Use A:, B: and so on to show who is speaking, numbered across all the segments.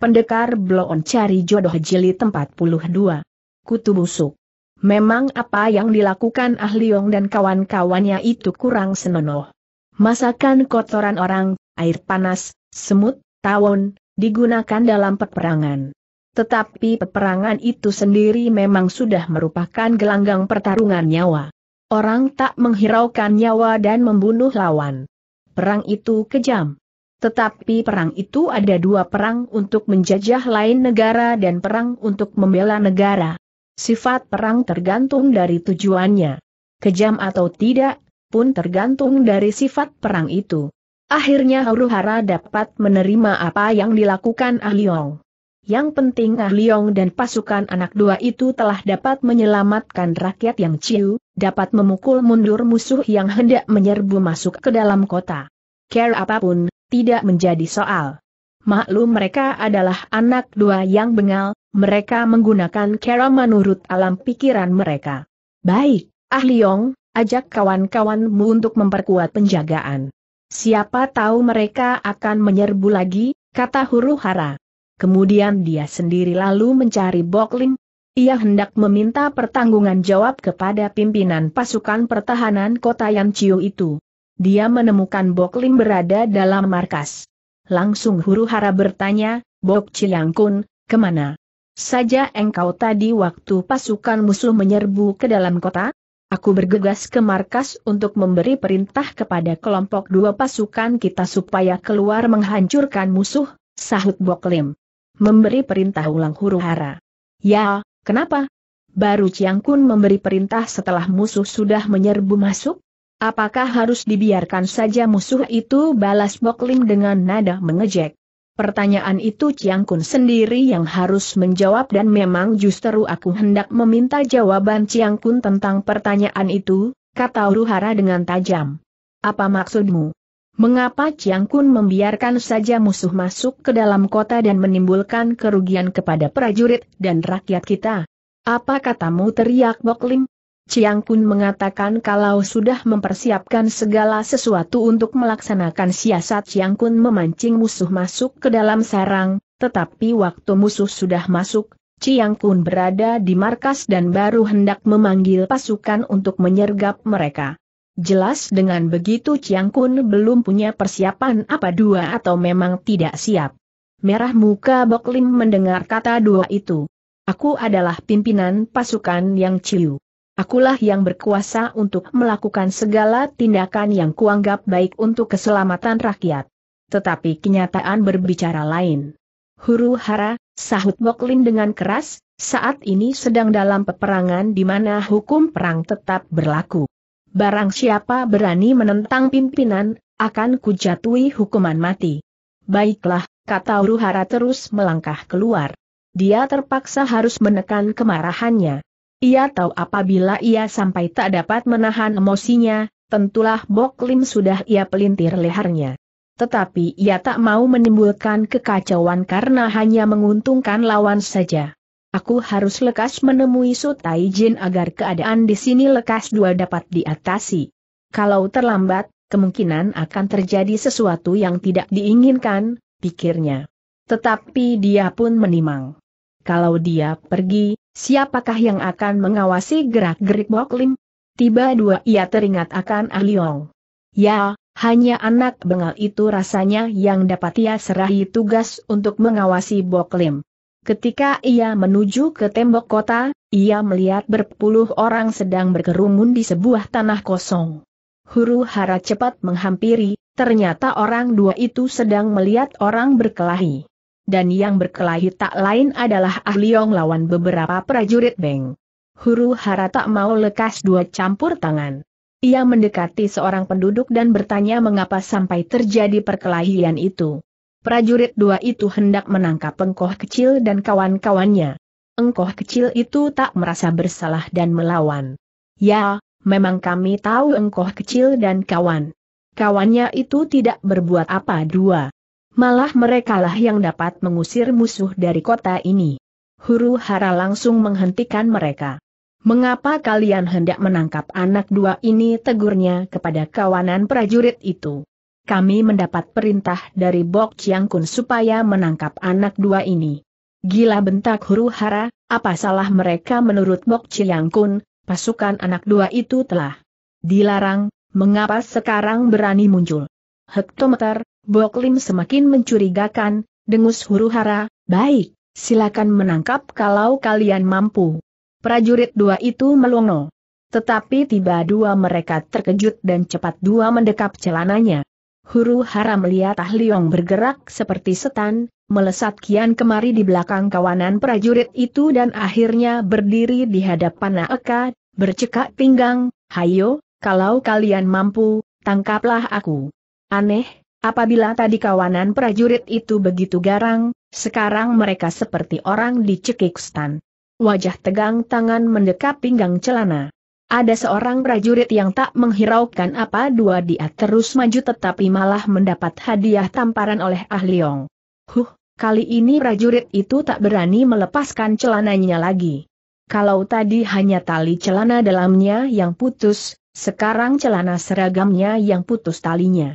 A: Pendekar Bloon cari jodoh jilid 42. Kutu busuk. Memang apa yang dilakukan ahli Yong dan kawan-kawannya itu kurang senonoh. Masakan kotoran orang, air panas, semut, tawon, digunakan dalam peperangan. Tetapi peperangan itu sendiri memang sudah merupakan gelanggang pertarungan nyawa. Orang tak menghiraukan nyawa dan membunuh lawan. Perang itu kejam. Tetapi perang itu ada dua perang untuk menjajah lain negara dan perang untuk membela negara. Sifat perang tergantung dari tujuannya. Kejam atau tidak, pun tergantung dari sifat perang itu. Akhirnya Huruhara dapat menerima apa yang dilakukan Ah Leong. Yang penting Ah Leong dan pasukan anak dua itu telah dapat menyelamatkan rakyat yang ciu, dapat memukul mundur musuh yang hendak menyerbu masuk ke dalam kota. Care apapun, tidak menjadi soal. Maklum mereka adalah anak dua yang bengal, mereka menggunakan cara menurut alam pikiran mereka. Baik, Ah Liong, ajak kawan-kawanmu untuk memperkuat penjagaan. Siapa tahu mereka akan menyerbu lagi, kata huru hara. Kemudian dia sendiri lalu mencari Bokling. Ia hendak meminta pertanggungan jawab kepada pimpinan pasukan pertahanan kota Yanciu itu dia menemukan Bok Lim berada dalam markas. Langsung huru hara bertanya, Bok Kun, kemana? Saja engkau tadi waktu pasukan musuh menyerbu ke dalam kota? Aku bergegas ke markas untuk memberi perintah kepada kelompok dua pasukan kita supaya keluar menghancurkan musuh, sahut Bok Lim. Memberi perintah ulang huru hara. Ya, kenapa? Baru Kun memberi perintah setelah musuh sudah menyerbu masuk? Apakah harus dibiarkan saja musuh itu balas Boklim dengan nada mengejek? Pertanyaan itu Chiang Kun sendiri yang harus menjawab dan memang justru aku hendak meminta jawaban Chiang Kun tentang pertanyaan itu, kata Ruhara dengan tajam. Apa maksudmu? Mengapa Chiang Kun membiarkan saja musuh masuk ke dalam kota dan menimbulkan kerugian kepada prajurit dan rakyat kita? Apa katamu teriak Boklim? Chiang Kun mengatakan kalau sudah mempersiapkan segala sesuatu untuk melaksanakan siasat Chiang Kun memancing musuh masuk ke dalam sarang, tetapi waktu musuh sudah masuk, Chiang Kun berada di markas dan baru hendak memanggil pasukan untuk menyergap mereka. Jelas dengan begitu Chiang Kun belum punya persiapan apa dua atau memang tidak siap. Merah muka Bok Lim mendengar kata dua itu. Aku adalah pimpinan pasukan yang Ciu akulah yang berkuasa untuk melakukan segala tindakan yang kuanggap baik untuk keselamatan rakyat. Tetapi kenyataan berbicara lain. Huru hara, sahut Boklin dengan keras, saat ini sedang dalam peperangan di mana hukum perang tetap berlaku. Barang siapa berani menentang pimpinan, akan kujatui hukuman mati. Baiklah, kata Uruhara terus melangkah keluar. Dia terpaksa harus menekan kemarahannya. Ia tahu apabila ia sampai tak dapat menahan emosinya, tentulah Bok Lim sudah ia pelintir lehernya. Tetapi ia tak mau menimbulkan kekacauan karena hanya menguntungkan lawan saja. Aku harus lekas menemui Sutai Jin agar keadaan di sini lekas dua dapat diatasi. Kalau terlambat, kemungkinan akan terjadi sesuatu yang tidak diinginkan, pikirnya. Tetapi dia pun menimang. Kalau dia pergi, Siapakah yang akan mengawasi gerak-gerik Bok Lim? Tiba dua ia teringat akan Ah Ya, hanya anak bengal itu rasanya yang dapat ia serahi tugas untuk mengawasi Bok Lim. Ketika ia menuju ke tembok kota, ia melihat berpuluh orang sedang berkerumun di sebuah tanah kosong. Huru hara cepat menghampiri, ternyata orang dua itu sedang melihat orang berkelahi dan yang berkelahi tak lain adalah Ahliong lawan beberapa prajurit Beng. Huru hara tak mau lekas dua campur tangan. Ia mendekati seorang penduduk dan bertanya mengapa sampai terjadi perkelahian itu. Prajurit dua itu hendak menangkap engkoh kecil dan kawan-kawannya. Engkoh kecil itu tak merasa bersalah dan melawan. Ya, memang kami tahu engkoh kecil dan kawan. Kawannya itu tidak berbuat apa dua malah merekalah yang dapat mengusir musuh dari kota ini. Huru hara langsung menghentikan mereka. Mengapa kalian hendak menangkap anak dua ini tegurnya kepada kawanan prajurit itu? Kami mendapat perintah dari Bok Chiang Kun supaya menangkap anak dua ini. Gila bentak huru hara, apa salah mereka menurut Bok Chiang Kun, pasukan anak dua itu telah dilarang, mengapa sekarang berani muncul? hektometer, Boklim semakin mencurigakan, dengus huru-hara, baik, silakan menangkap kalau kalian mampu. Prajurit dua itu melongo. Tetapi tiba dua mereka terkejut dan cepat dua mendekap celananya. Huru-hara melihat Ah Liong bergerak seperti setan, melesat kian kemari di belakang kawanan prajurit itu dan akhirnya berdiri di hadapan Naeka, bercekak pinggang, Hayo, kalau kalian mampu, tangkaplah aku. Aneh, apabila tadi kawanan prajurit itu begitu garang, sekarang mereka seperti orang di Cekikstan. Wajah tegang tangan mendekap pinggang celana. Ada seorang prajurit yang tak menghiraukan apa dua dia terus maju tetapi malah mendapat hadiah tamparan oleh Ah Leong. Huh, kali ini prajurit itu tak berani melepaskan celananya lagi. Kalau tadi hanya tali celana dalamnya yang putus, sekarang celana seragamnya yang putus talinya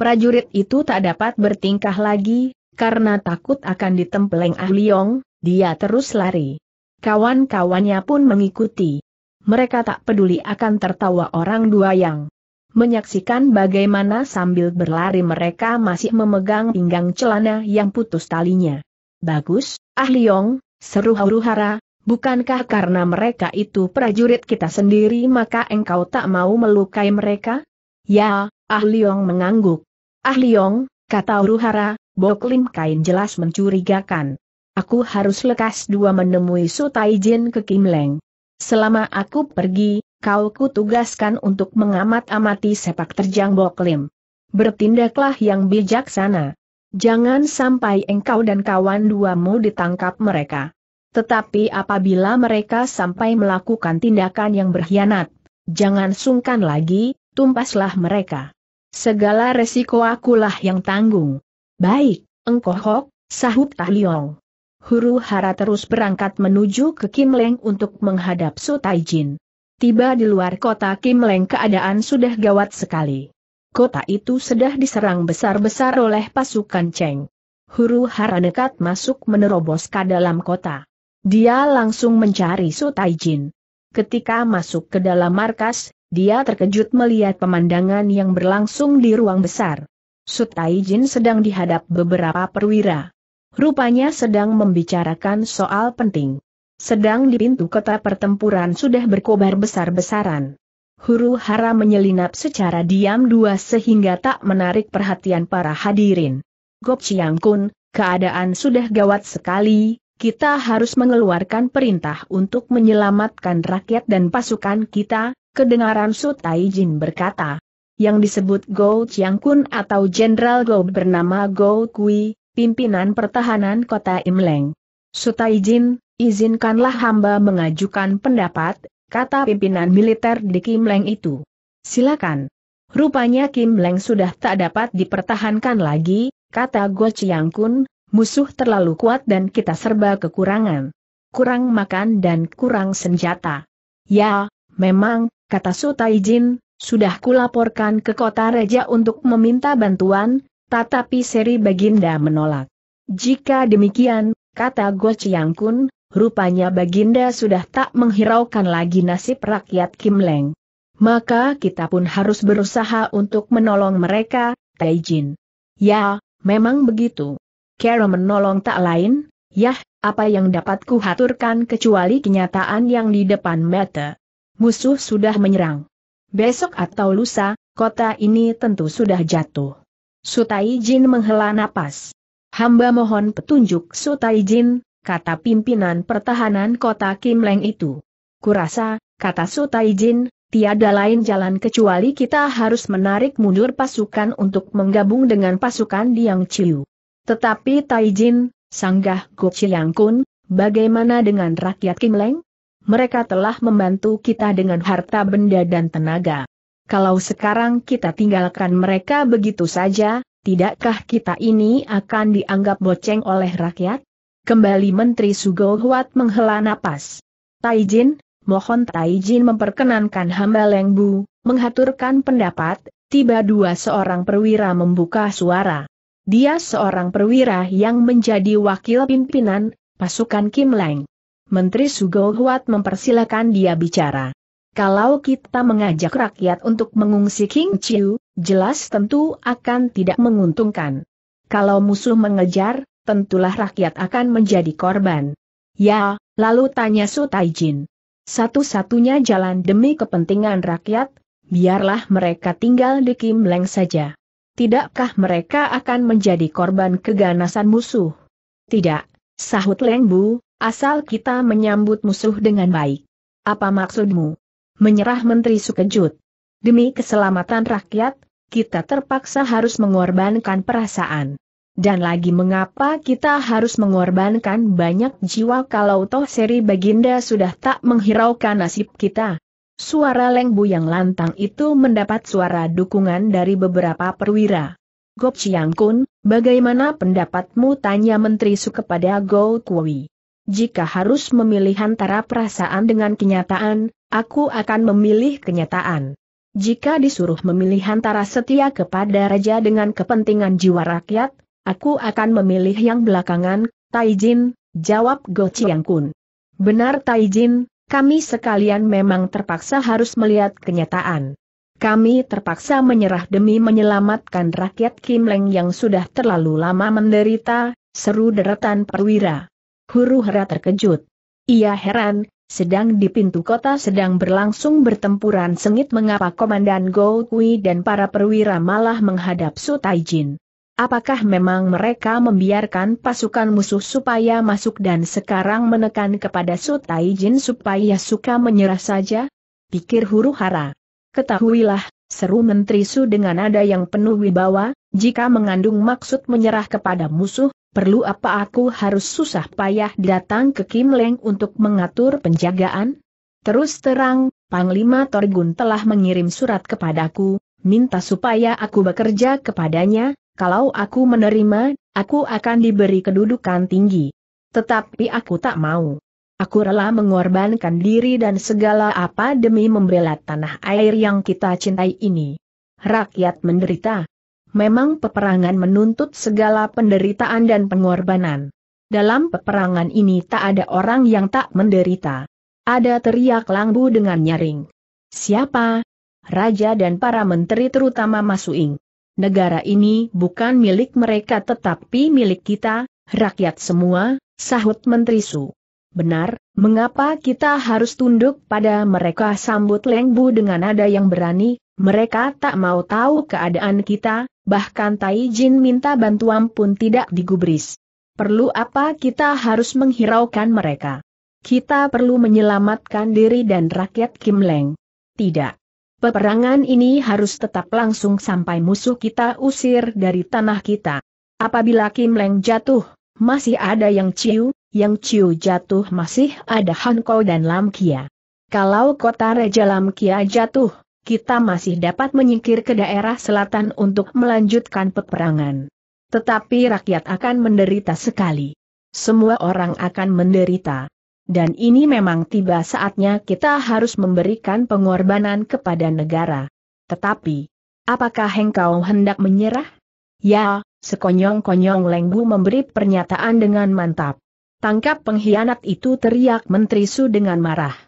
A: prajurit itu tak dapat bertingkah lagi, karena takut akan ditempeleng Ah Liong, dia terus lari. Kawan-kawannya pun mengikuti. Mereka tak peduli akan tertawa orang dua yang menyaksikan bagaimana sambil berlari mereka masih memegang pinggang celana yang putus talinya. Bagus, Ah Liong, seru huru-hara, bukankah karena mereka itu prajurit kita sendiri maka engkau tak mau melukai mereka? Ya, Ah Liong mengangguk. Ah Liong, kata Uruhara, Bok Lim Kain jelas mencurigakan. Aku harus lekas dua menemui Su Jin ke Kim Leng. Selama aku pergi, kau kutugaskan untuk mengamat-amati sepak terjang Bok Lim. Bertindaklah yang bijaksana. Jangan sampai engkau dan kawan duamu ditangkap mereka. Tetapi apabila mereka sampai melakukan tindakan yang berkhianat, jangan sungkan lagi, tumpaslah mereka. Segala resiko akulah yang tanggung. Baik, engkohok, hok, sahut Tahliong. Huru hara terus berangkat menuju ke Kim Leng untuk menghadap Su Jin. Tiba di luar kota Kim Leng keadaan sudah gawat sekali. Kota itu sudah diserang besar-besar oleh pasukan Cheng. Huru hara dekat masuk menerobos ke dalam kota. Dia langsung mencari Su Jin. Ketika masuk ke dalam markas, dia terkejut melihat pemandangan yang berlangsung di ruang besar. Sutai Jin sedang dihadap beberapa perwira. Rupanya sedang membicarakan soal penting. Sedang di pintu kota pertempuran sudah berkobar besar-besaran. Huru hara menyelinap secara diam dua sehingga tak menarik perhatian para hadirin. Gop Chiang Kun, keadaan sudah gawat sekali, kita harus mengeluarkan perintah untuk menyelamatkan rakyat dan pasukan kita, kedengaran Su Jin berkata. Yang disebut Go Chiang Kun atau Jenderal Go bernama Go Kui, pimpinan pertahanan kota Imleng. Su Jin, izinkanlah hamba mengajukan pendapat, kata pimpinan militer di Kim Leng itu. Silakan. Rupanya Kim Leng sudah tak dapat dipertahankan lagi, kata Go Chiang Kun, Musuh terlalu kuat dan kita serba kekurangan. Kurang makan dan kurang senjata. Ya, memang, kata Sutaijin, sudah kulaporkan ke kota Raja untuk meminta bantuan, tetapi Seri Baginda menolak. Jika demikian, kata Go Chiang Kun, rupanya Baginda sudah tak menghiraukan lagi nasib rakyat Kim Leng. Maka kita pun harus berusaha untuk menolong mereka, Taijin. Ya, memang begitu. Kero menolong tak lain, yah, apa yang dapat kuhaturkan kecuali kenyataan yang di depan mata. Musuh sudah menyerang. Besok atau lusa, kota ini tentu sudah jatuh. Sutai Jin menghela napas. Hamba mohon petunjuk Sutai Jin, kata pimpinan pertahanan kota Kim Leng itu. Kurasa, kata Sutai Jin, tiada lain jalan kecuali kita harus menarik mundur pasukan untuk menggabung dengan pasukan Diang Chiu. Tetapi Taijin, Sanggah Chiang Kun, bagaimana dengan rakyat Kim Leng? Mereka telah membantu kita dengan harta benda dan tenaga. Kalau sekarang kita tinggalkan mereka begitu saja, tidakkah kita ini akan dianggap boceng oleh rakyat? Kembali Menteri Sugo menghela napas. Taijin, mohon Taijin memperkenankan hamba Lengbu, menghaturkan pendapat, tiba dua seorang perwira membuka suara. Dia seorang perwira yang menjadi wakil pimpinan pasukan Kim Leng. Menteri Sugo Huat mempersilakan dia bicara. Kalau kita mengajak rakyat untuk mengungsi King Chiu, jelas tentu akan tidak menguntungkan. Kalau musuh mengejar, tentulah rakyat akan menjadi korban. Ya, lalu tanya Su Taijin. Satu-satunya jalan demi kepentingan rakyat, biarlah mereka tinggal di Kim Leng saja tidakkah mereka akan menjadi korban keganasan musuh? Tidak, sahut Leng Bu, asal kita menyambut musuh dengan baik. Apa maksudmu? Menyerah Menteri Sukejut. Demi keselamatan rakyat, kita terpaksa harus mengorbankan perasaan. Dan lagi mengapa kita harus mengorbankan banyak jiwa kalau toh seri Baginda sudah tak menghiraukan nasib kita? Suara Lengbu yang lantang itu mendapat suara dukungan dari beberapa perwira. Gop Chiang Kun, bagaimana pendapatmu tanya Menteri Su kepada Go Kui. Jika harus memilih antara perasaan dengan kenyataan, aku akan memilih kenyataan. Jika disuruh memilih antara setia kepada raja dengan kepentingan jiwa rakyat, aku akan memilih yang belakangan, Taijin, jawab Go Chiang Kun. Benar Taijin, kami sekalian memang terpaksa harus melihat kenyataan. Kami terpaksa menyerah demi menyelamatkan rakyat Kim Leng yang sudah terlalu lama menderita, seru deretan perwira. Huru hera terkejut. Ia heran, sedang di pintu kota sedang berlangsung bertempuran sengit mengapa Komandan Gou Kui dan para perwira malah menghadap Su Taijin. Apakah memang mereka membiarkan pasukan musuh supaya masuk dan sekarang menekan kepada Sutai Jin supaya suka menyerah saja? Pikir huru hara. Ketahuilah, seru Menteri Su dengan nada yang penuh wibawa, jika mengandung maksud menyerah kepada musuh, perlu apa aku harus susah payah datang ke Kim Leng untuk mengatur penjagaan? Terus terang, Panglima Torgun telah mengirim surat kepadaku, minta supaya aku bekerja kepadanya, kalau aku menerima, aku akan diberi kedudukan tinggi. Tetapi aku tak mau. Aku rela mengorbankan diri dan segala apa demi membela tanah air yang kita cintai ini. Rakyat menderita. Memang peperangan menuntut segala penderitaan dan pengorbanan. Dalam peperangan ini tak ada orang yang tak menderita. Ada teriak Langbu dengan nyaring. Siapa? Raja dan para menteri terutama Masuing negara ini bukan milik mereka tetapi milik kita, rakyat semua, sahut Menteri Su. Benar, mengapa kita harus tunduk pada mereka sambut Leng Bu dengan nada yang berani, mereka tak mau tahu keadaan kita, bahkan Tai Jin minta bantuan pun tidak digubris. Perlu apa kita harus menghiraukan mereka? Kita perlu menyelamatkan diri dan rakyat Kim Leng. Tidak. Peperangan ini harus tetap langsung sampai musuh kita usir dari tanah kita. Apabila Kim Leng jatuh, masih ada yang Ciu, yang Ciu jatuh masih ada Han Kau dan Lam Kia. Kalau kota Raja Lam Kia jatuh, kita masih dapat menyingkir ke daerah selatan untuk melanjutkan peperangan. Tetapi rakyat akan menderita sekali. Semua orang akan menderita dan ini memang tiba saatnya kita harus memberikan pengorbanan kepada negara. Tetapi, apakah engkau hendak menyerah? Ya, sekonyong-konyong lenggu memberi pernyataan dengan mantap. Tangkap pengkhianat itu teriak Menteri Su dengan marah.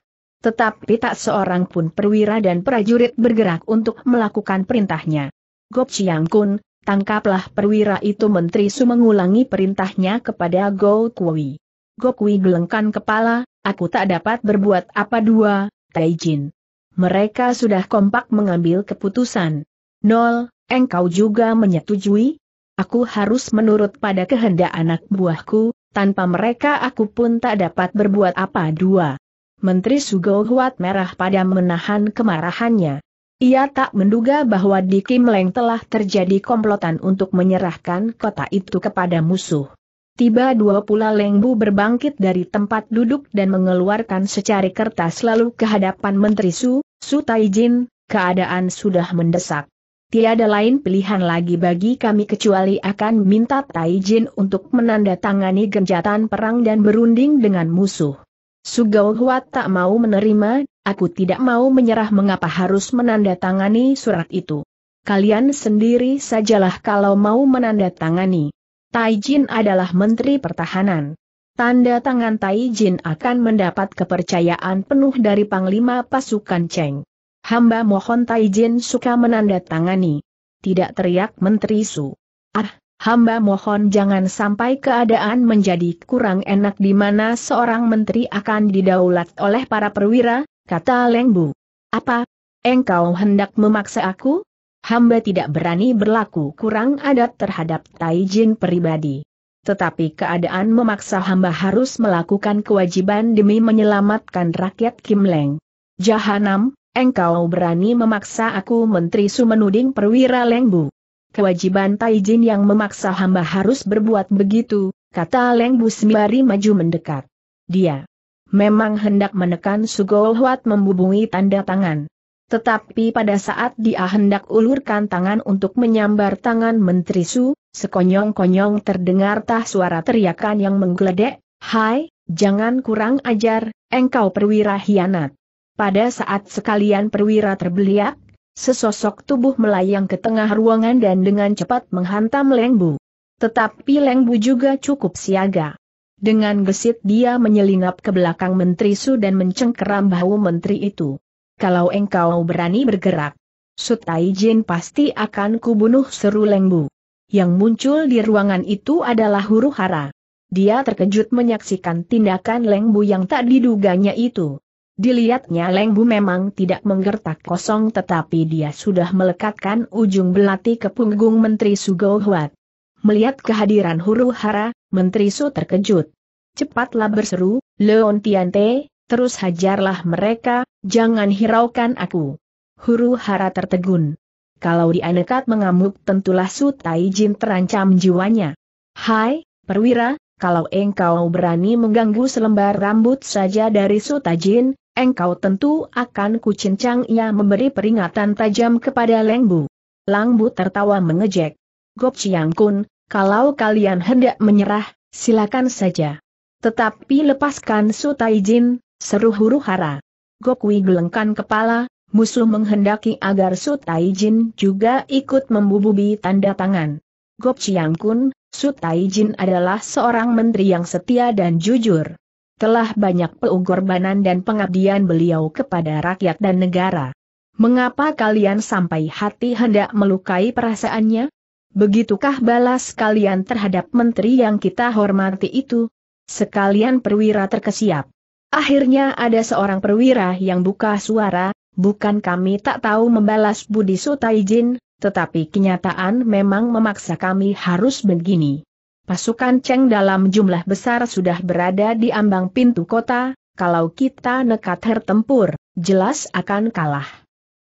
A: Tetapi tak seorang pun perwira dan prajurit bergerak untuk melakukan perintahnya. Gop Chiang Kun, tangkaplah perwira itu Menteri Su mengulangi perintahnya kepada Go Kui. Gokui gelengkan kepala, aku tak dapat berbuat apa dua, Taijin. Mereka sudah kompak mengambil keputusan. Nol, engkau juga menyetujui? Aku harus menurut pada kehendak anak buahku, tanpa mereka aku pun tak dapat berbuat apa dua. Menteri Sugo Huat merah pada menahan kemarahannya. Ia tak menduga bahwa di Kim Leng telah terjadi komplotan untuk menyerahkan kota itu kepada musuh. Tiba dua pula Lengbu berbangkit dari tempat duduk dan mengeluarkan secari kertas lalu ke hadapan Menteri Su, Su Taijin, keadaan sudah mendesak. Tiada lain pilihan lagi bagi kami kecuali akan minta Taijin untuk menandatangani genjatan perang dan berunding dengan musuh. Su Huat tak mau menerima, aku tidak mau menyerah mengapa harus menandatangani surat itu. Kalian sendiri sajalah kalau mau menandatangani. Tai Jin adalah Menteri Pertahanan. Tanda tangan Tai Jin akan mendapat kepercayaan penuh dari Panglima Pasukan Cheng. Hamba mohon Tai Jin suka menandatangani. Tidak teriak Menteri Su. Ah, hamba mohon jangan sampai keadaan menjadi kurang enak di mana seorang menteri akan didaulat oleh para perwira, kata Leng Bu. Apa? Engkau hendak memaksa aku? hamba tidak berani berlaku kurang adat terhadap Taijin pribadi. Tetapi keadaan memaksa hamba harus melakukan kewajiban demi menyelamatkan rakyat Kim Leng. Jahanam, engkau berani memaksa aku Menteri Sumenuding menuding perwira Lengbu. Kewajiban Taijin yang memaksa hamba harus berbuat begitu, kata Lengbu sembari maju mendekat. Dia memang hendak menekan Sugohwat membubungi tanda tangan. Tetapi pada saat dia hendak ulurkan tangan untuk menyambar tangan Menteri Su, sekonyong-konyong terdengar tah suara teriakan yang menggeledek, Hai, jangan kurang ajar, engkau perwira hianat. Pada saat sekalian perwira terbeliak, sesosok tubuh melayang ke tengah ruangan dan dengan cepat menghantam Lengbu. Tetapi Lengbu juga cukup siaga. Dengan gesit dia menyelinap ke belakang Menteri Su dan mencengkeram bahu Menteri itu kalau engkau berani bergerak. Sutai Jin pasti akan kubunuh seru Lengbu. Yang muncul di ruangan itu adalah huru hara. Dia terkejut menyaksikan tindakan Lengbu yang tak diduganya itu. Dilihatnya Lengbu memang tidak menggertak kosong tetapi dia sudah melekatkan ujung belati ke punggung Menteri sugohuat. Melihat kehadiran huru hara, Menteri Su terkejut. Cepatlah berseru, Leon Tiante, terus hajarlah mereka, jangan hiraukan aku. Huru hara tertegun. Kalau dianekat mengamuk tentulah sutai Jin terancam jiwanya. Hai, perwira, kalau engkau berani mengganggu selembar rambut saja dari sutai Jin, engkau tentu akan kucincang ia memberi peringatan tajam kepada Lengbu. Langbu tertawa mengejek. Gop Chiang Kun, kalau kalian hendak menyerah, silakan saja. Tetapi lepaskan sutai Jin, Seru huru hara. Gokwi gelengkan kepala, musuh menghendaki agar Su Taijin juga ikut membububi tanda tangan. Gok Chiang Kun, Su Taijin adalah seorang menteri yang setia dan jujur. Telah banyak pengorbanan dan pengabdian beliau kepada rakyat dan negara. Mengapa kalian sampai hati hendak melukai perasaannya? Begitukah balas kalian terhadap menteri yang kita hormati itu? Sekalian perwira terkesiap. Akhirnya ada seorang perwira yang buka suara, bukan kami tak tahu membalas budi Sutaijin, tetapi kenyataan memang memaksa kami harus begini. Pasukan Cheng dalam jumlah besar sudah berada di ambang pintu kota, kalau kita nekat bertempur, jelas akan kalah.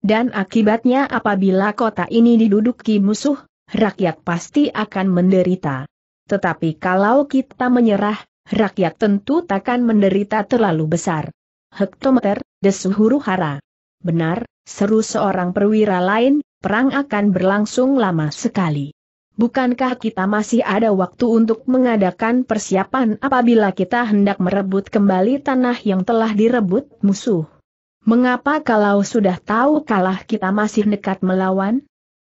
A: Dan akibatnya apabila kota ini diduduki musuh, rakyat pasti akan menderita. Tetapi kalau kita menyerah, rakyat tentu takkan menderita terlalu besar. Hektometer, desuhuru hara. Benar, seru seorang perwira lain, perang akan berlangsung lama sekali. Bukankah kita masih ada waktu untuk mengadakan persiapan apabila kita hendak merebut kembali tanah yang telah direbut musuh? Mengapa kalau sudah tahu kalah kita masih nekat melawan?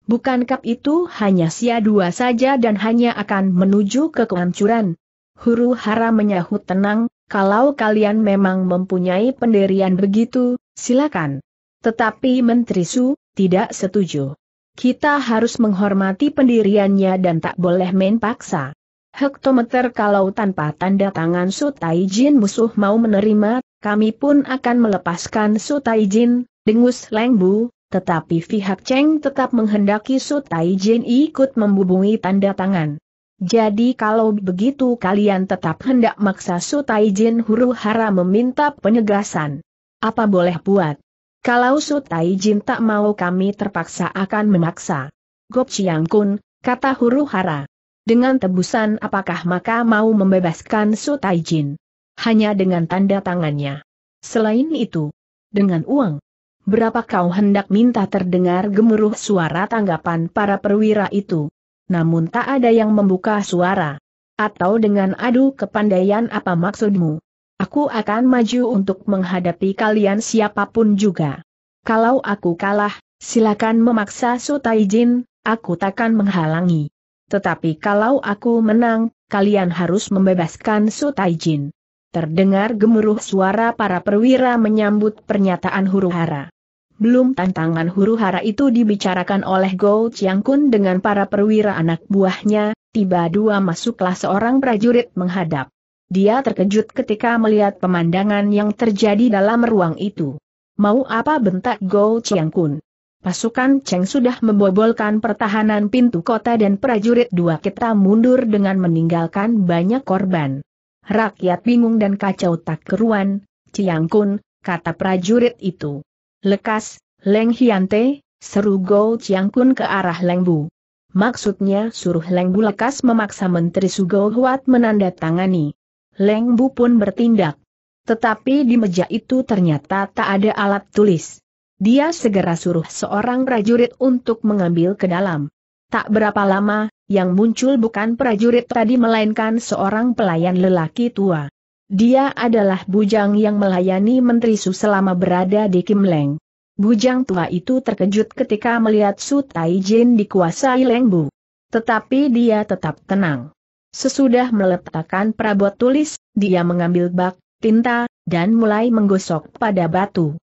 A: Bukankah itu hanya sia dua saja dan hanya akan menuju ke kehancuran? huru hara menyahut tenang, kalau kalian memang mempunyai pendirian begitu, silakan. Tetapi Menteri Su, tidak setuju. Kita harus menghormati pendiriannya dan tak boleh main paksa. Hektometer kalau tanpa tanda tangan Su Taijin musuh mau menerima, kami pun akan melepaskan Su Taijin, dengus Leng Bu, tetapi pihak Cheng tetap menghendaki Su Taijin ikut membubungi tanda tangan. Jadi kalau begitu kalian tetap hendak maksa Sutaijin huru hara meminta penegasan. Apa boleh buat? Kalau Sutaijin tak mau kami terpaksa akan memaksa. Gop Chiang Kun, kata huru hara. Dengan tebusan apakah maka mau membebaskan Sutaijin? Hanya dengan tanda tangannya. Selain itu, dengan uang. Berapa kau hendak minta terdengar gemuruh suara tanggapan para perwira itu? namun tak ada yang membuka suara. Atau dengan adu kepandaian apa maksudmu? Aku akan maju untuk menghadapi kalian siapapun juga. Kalau aku kalah, silakan memaksa Sutaijin, aku takkan menghalangi. Tetapi kalau aku menang, kalian harus membebaskan Sutaijin. Terdengar gemuruh suara para perwira menyambut pernyataan huru hara. Belum tantangan huru-hara itu dibicarakan oleh Go Chiang Kun dengan para perwira anak buahnya, tiba dua masuklah seorang prajurit menghadap. Dia terkejut ketika melihat pemandangan yang terjadi dalam ruang itu. Mau apa bentak Go Chiang Kun? Pasukan Cheng sudah membobolkan pertahanan pintu kota dan prajurit dua kita mundur dengan meninggalkan banyak korban. Rakyat bingung dan kacau tak keruan, Chiang Kun, kata prajurit itu. Lekas, Leng Hiante, seru Go Chiang Kun ke arah Leng Bu. Maksudnya suruh Leng Bu lekas memaksa Menteri Sugo Huat menandatangani. Leng Bu pun bertindak. Tetapi di meja itu ternyata tak ada alat tulis. Dia segera suruh seorang prajurit untuk mengambil ke dalam. Tak berapa lama, yang muncul bukan prajurit tadi melainkan seorang pelayan lelaki tua. Dia adalah bujang yang melayani Menteri Su selama berada di Kim Leng. Bujang tua itu terkejut ketika melihat Su Taijin dikuasai Leng Bu. Tetapi dia tetap tenang. Sesudah meletakkan perabot tulis, dia mengambil bak, tinta, dan mulai menggosok pada batu.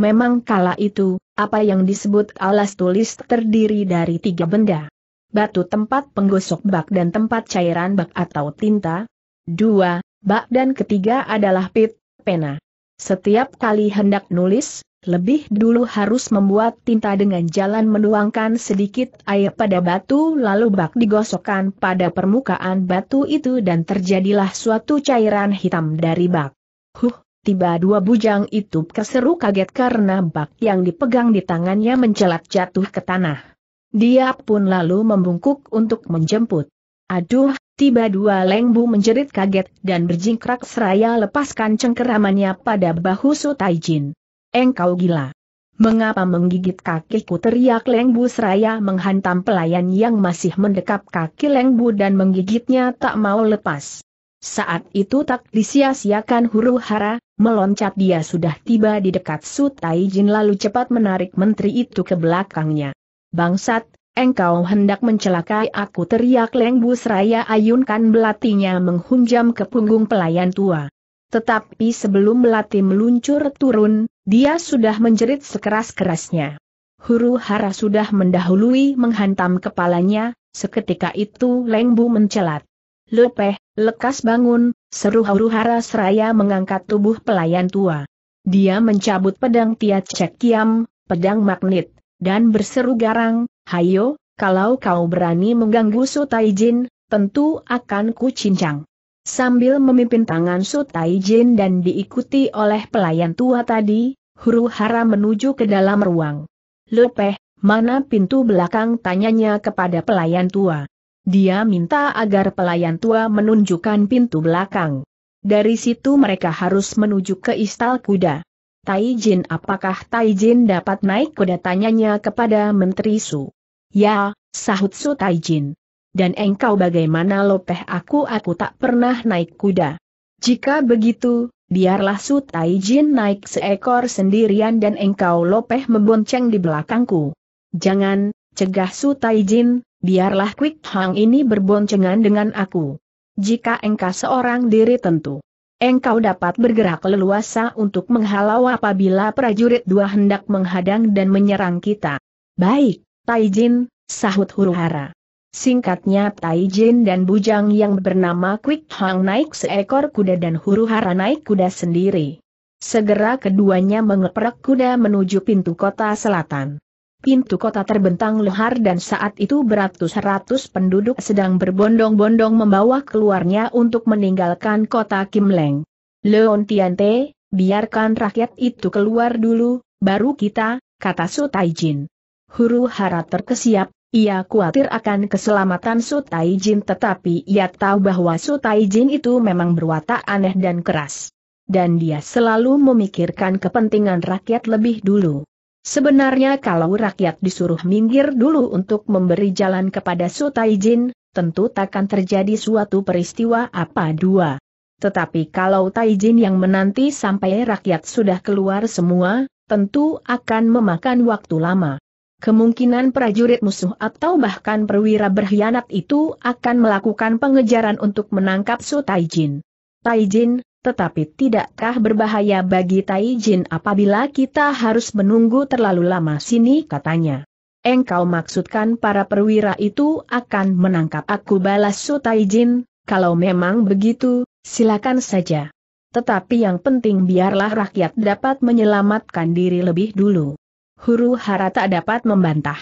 A: Memang kala itu, apa yang disebut alas tulis terdiri dari tiga benda. Batu tempat penggosok bak dan tempat cairan bak atau tinta. Dua, bak dan ketiga adalah pit, pena. Setiap kali hendak nulis, lebih dulu harus membuat tinta dengan jalan menuangkan sedikit air pada batu lalu bak digosokkan pada permukaan batu itu dan terjadilah suatu cairan hitam dari bak. Huh, tiba dua bujang itu keseru kaget karena bak yang dipegang di tangannya mencelat jatuh ke tanah. Dia pun lalu membungkuk untuk menjemput. Aduh, Tiba dua Lengbu menjerit kaget dan berjingkrak seraya lepaskan cengkeramannya pada bahu Sutaijin. Engkau gila. Mengapa menggigit kakiku teriak Lengbu seraya menghantam pelayan yang masih mendekap kaki Lengbu dan menggigitnya tak mau lepas. Saat itu tak disia-siakan huru hara, meloncat dia sudah tiba di dekat Sutaijin lalu cepat menarik menteri itu ke belakangnya. Bangsat, Engkau hendak mencelakai aku teriak Leng Seraya ayunkan belatinya menghunjam ke punggung pelayan tua. Tetapi sebelum belati meluncur turun, dia sudah menjerit sekeras-kerasnya. Huru hara sudah mendahului menghantam kepalanya, seketika itu Leng mencelat. Lepeh, lekas bangun, seru huru hara seraya mengangkat tubuh pelayan tua. Dia mencabut pedang Tia Cek Kiam, pedang magnet, dan berseru garang, Hayo, kalau kau berani mengganggu sutaijin, tentu akan ku cincang. Sambil memimpin tangan sutaijin dan diikuti oleh pelayan tua tadi, huru hara menuju ke dalam ruang. Lepeh, mana pintu belakang tanyanya kepada pelayan tua. Dia minta agar pelayan tua menunjukkan pintu belakang. Dari situ mereka harus menuju ke istal kuda. Taijin, apakah Taijin dapat naik kuda tanyanya kepada Menteri Su. Ya, sahut Su Taijin. Dan engkau bagaimana lopeh aku aku tak pernah naik kuda. Jika begitu, biarlah Su Taijin naik seekor sendirian dan engkau lopeh membonceng di belakangku. Jangan, cegah Su Taijin, biarlah Quick Hang ini berboncengan dengan aku. Jika engkau seorang diri tentu engkau dapat bergerak leluasa untuk menghalau apabila prajurit dua hendak menghadang dan menyerang kita. Baik, Taijin, sahut Huruhara. Singkatnya Taijin dan Bujang yang bernama Quick Hang naik seekor kuda dan Huruhara naik kuda sendiri. Segera keduanya mengeprek kuda menuju pintu kota selatan. Pintu kota terbentang lehar dan saat itu beratus-ratus penduduk sedang berbondong-bondong membawa keluarnya untuk meninggalkan kota Kimleng. Leon Tiante, biarkan rakyat itu keluar dulu, baru kita, kata Su Taijin. Huru hara terkesiap, ia khawatir akan keselamatan Su Taijin tetapi ia tahu bahwa Su Taijin itu memang berwatak aneh dan keras. Dan dia selalu memikirkan kepentingan rakyat lebih dulu. Sebenarnya kalau rakyat disuruh minggir dulu untuk memberi jalan kepada sutaijin, tentu takkan terjadi suatu peristiwa apa dua. Tetapi kalau Taijin yang menanti sampai rakyat sudah keluar semua, tentu akan memakan waktu lama. Kemungkinan prajurit musuh atau bahkan perwira berkhianat itu akan melakukan pengejaran untuk menangkap sutaijin. Taijin, tetapi tidakkah berbahaya bagi Taijin apabila kita harus menunggu terlalu lama sini katanya. Engkau maksudkan para perwira itu akan menangkap aku balas Su Jin, kalau memang begitu, silakan saja. Tetapi yang penting biarlah rakyat dapat menyelamatkan diri lebih dulu. Huru Hara tak dapat membantah.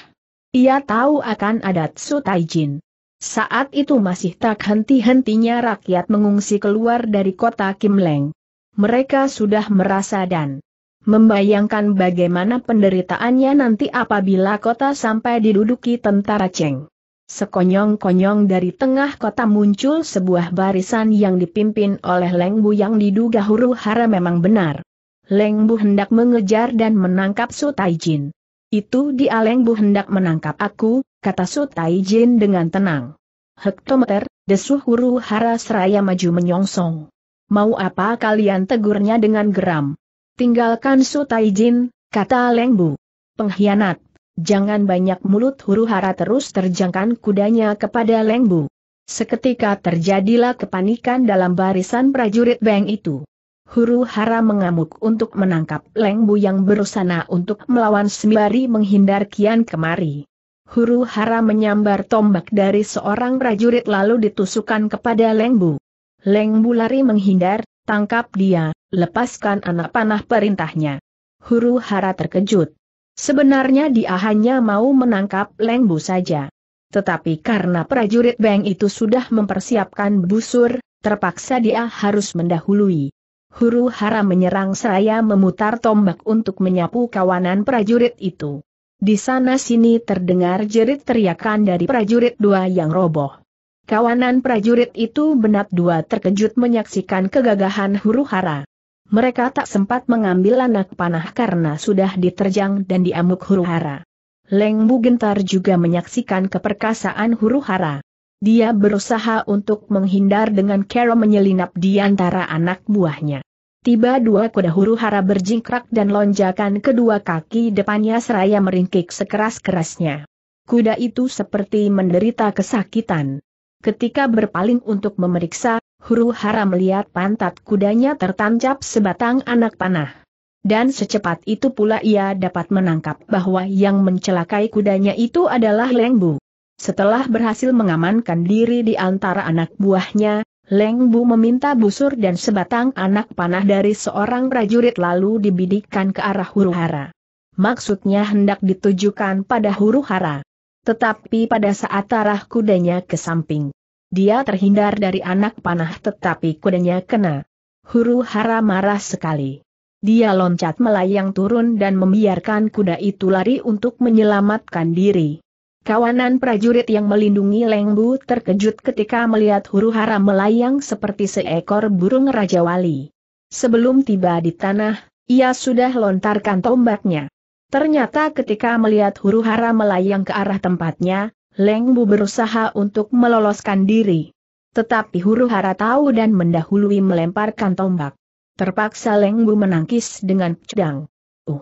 A: Ia tahu akan adat Su Jin. Saat itu masih tak henti-hentinya rakyat mengungsi keluar dari kota Kim Leng. Mereka sudah merasa dan membayangkan bagaimana penderitaannya nanti apabila kota sampai diduduki tentara Cheng. Sekonyong-konyong dari tengah kota muncul sebuah barisan yang dipimpin oleh Leng Bu yang diduga huru hara memang benar. Leng Bu hendak mengejar dan menangkap Su Tai Jin. Itu dia Leng Bu hendak menangkap aku, kata Sutai Jin dengan tenang. Hektometer, desuh huru hara seraya maju menyongsong. Mau apa kalian tegurnya dengan geram? Tinggalkan Sutai Jin, kata lengbu. Pengkhianat, jangan banyak mulut huru hara terus terjangkan kudanya kepada lengbu. Seketika terjadilah kepanikan dalam barisan prajurit Beng itu. Huru hara mengamuk untuk menangkap lengbu yang berusaha untuk melawan sembari menghindar kian kemari huru hara menyambar tombak dari seorang prajurit lalu ditusukkan kepada Lengbu. Lengbu lari menghindar, tangkap dia, lepaskan anak panah perintahnya. Huru hara terkejut. Sebenarnya dia hanya mau menangkap Lengbu saja. Tetapi karena prajurit Beng itu sudah mempersiapkan busur, terpaksa dia harus mendahului. Huru hara menyerang seraya memutar tombak untuk menyapu kawanan prajurit itu. Di sana-sini terdengar jerit teriakan dari prajurit dua yang roboh. Kawanan prajurit itu benat dua terkejut menyaksikan kegagahan huru hara. Mereka tak sempat mengambil anak panah karena sudah diterjang dan diamuk huru hara. Leng Bu Gentar juga menyaksikan keperkasaan huru hara. Dia berusaha untuk menghindar dengan cara menyelinap di antara anak buahnya. Tiba dua kuda huru hara berjingkrak dan lonjakan kedua kaki depannya seraya meringkik sekeras-kerasnya. Kuda itu seperti menderita kesakitan. Ketika berpaling untuk memeriksa, huru hara melihat pantat kudanya tertancap sebatang anak panah. Dan secepat itu pula ia dapat menangkap bahwa yang mencelakai kudanya itu adalah Lengbu. Setelah berhasil mengamankan diri di antara anak buahnya, Leng Bu meminta busur dan sebatang anak panah dari seorang prajurit lalu dibidikkan ke arah huru hara. Maksudnya hendak ditujukan pada huru hara. Tetapi pada saat arah kudanya ke samping. Dia terhindar dari anak panah tetapi kudanya kena. Huru hara marah sekali. Dia loncat melayang turun dan membiarkan kuda itu lari untuk menyelamatkan diri. Kawanan prajurit yang melindungi Lengbu terkejut ketika melihat huru hara melayang seperti seekor burung Raja Wali. Sebelum tiba di tanah, ia sudah lontarkan tombaknya. Ternyata ketika melihat huru hara melayang ke arah tempatnya, Lengbu berusaha untuk meloloskan diri. Tetapi huru hara tahu dan mendahului melemparkan tombak. Terpaksa Lengbu menangkis dengan pedang. Uh!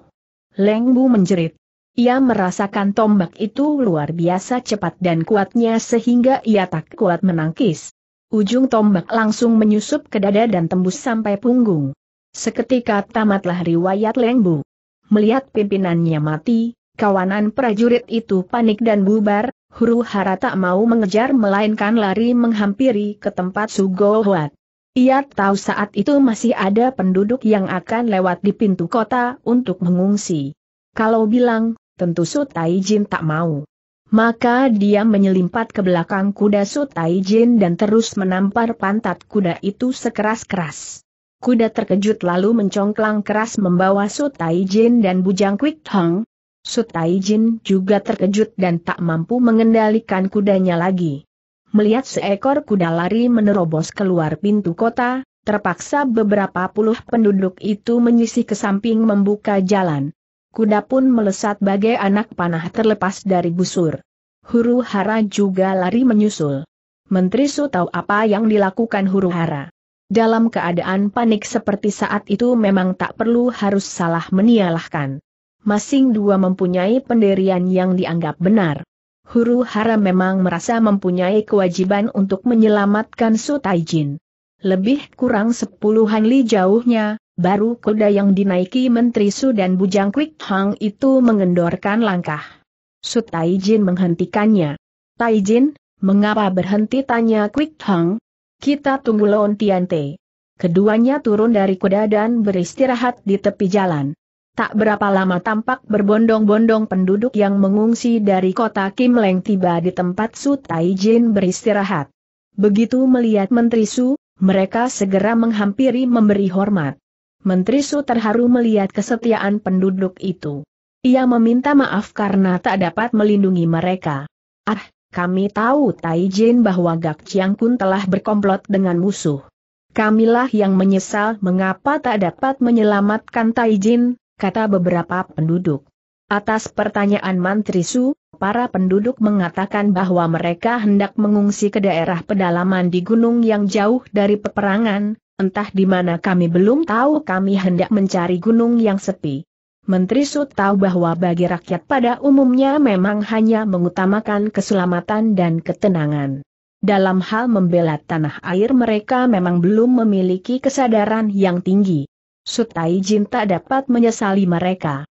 A: Lengbu menjerit. Ia merasakan tombak itu luar biasa cepat dan kuatnya sehingga ia tak kuat menangkis. Ujung tombak langsung menyusup ke dada dan tembus sampai punggung. Seketika tamatlah riwayat Lengbu. Melihat pimpinannya mati, kawanan prajurit itu panik dan bubar, huru hara tak mau mengejar melainkan lari menghampiri ke tempat Sugohuat. Ia tahu saat itu masih ada penduduk yang akan lewat di pintu kota untuk mengungsi. Kalau bilang, tentu Sutai Jin tak mau. Maka dia menyelimpat ke belakang kuda Sutai Jin dan terus menampar pantat kuda itu sekeras-keras. Kuda terkejut lalu mencongklang keras membawa Sutai Jin dan bujang Kwik Hong. Sutai Jin juga terkejut dan tak mampu mengendalikan kudanya lagi. Melihat seekor kuda lari menerobos keluar pintu kota, terpaksa beberapa puluh penduduk itu menyisih ke samping membuka jalan kuda pun melesat bagai anak panah terlepas dari busur. Huru Hara juga lari menyusul. Menteri Su tahu apa yang dilakukan Huru Hara. Dalam keadaan panik seperti saat itu memang tak perlu harus salah menialahkan. Masing dua mempunyai pendirian yang dianggap benar. Huru Hara memang merasa mempunyai kewajiban untuk menyelamatkan Su Taijin. Lebih kurang sepuluhan li jauhnya, baru kuda yang dinaiki Menteri Su dan Bujang Quick Hang itu mengendorkan langkah. Su Taijin menghentikannya. Taijin, mengapa berhenti tanya Quick Hang? Kita tunggu Lon Tiante. Keduanya turun dari kuda dan beristirahat di tepi jalan. Tak berapa lama tampak berbondong-bondong penduduk yang mengungsi dari kota Kim Leng tiba di tempat Su Taijin beristirahat. Begitu melihat Menteri Su, mereka segera menghampiri memberi hormat. Menteri Su terharu melihat kesetiaan penduduk itu. Ia meminta maaf karena tak dapat melindungi mereka. Ah, kami tahu Taijin bahwa Gak Chiang Kun telah berkomplot dengan musuh. Kamilah yang menyesal mengapa tak dapat menyelamatkan Taijin, kata beberapa penduduk. Atas pertanyaan Mantri Su, para penduduk mengatakan bahwa mereka hendak mengungsi ke daerah pedalaman di gunung yang jauh dari peperangan, Entah di mana kami belum tahu kami hendak mencari gunung yang sepi. Menteri Sut tahu bahwa bagi rakyat pada umumnya memang hanya mengutamakan keselamatan dan ketenangan. Dalam hal membela tanah air mereka memang belum memiliki kesadaran yang tinggi. Sutai Jin tak dapat menyesali mereka.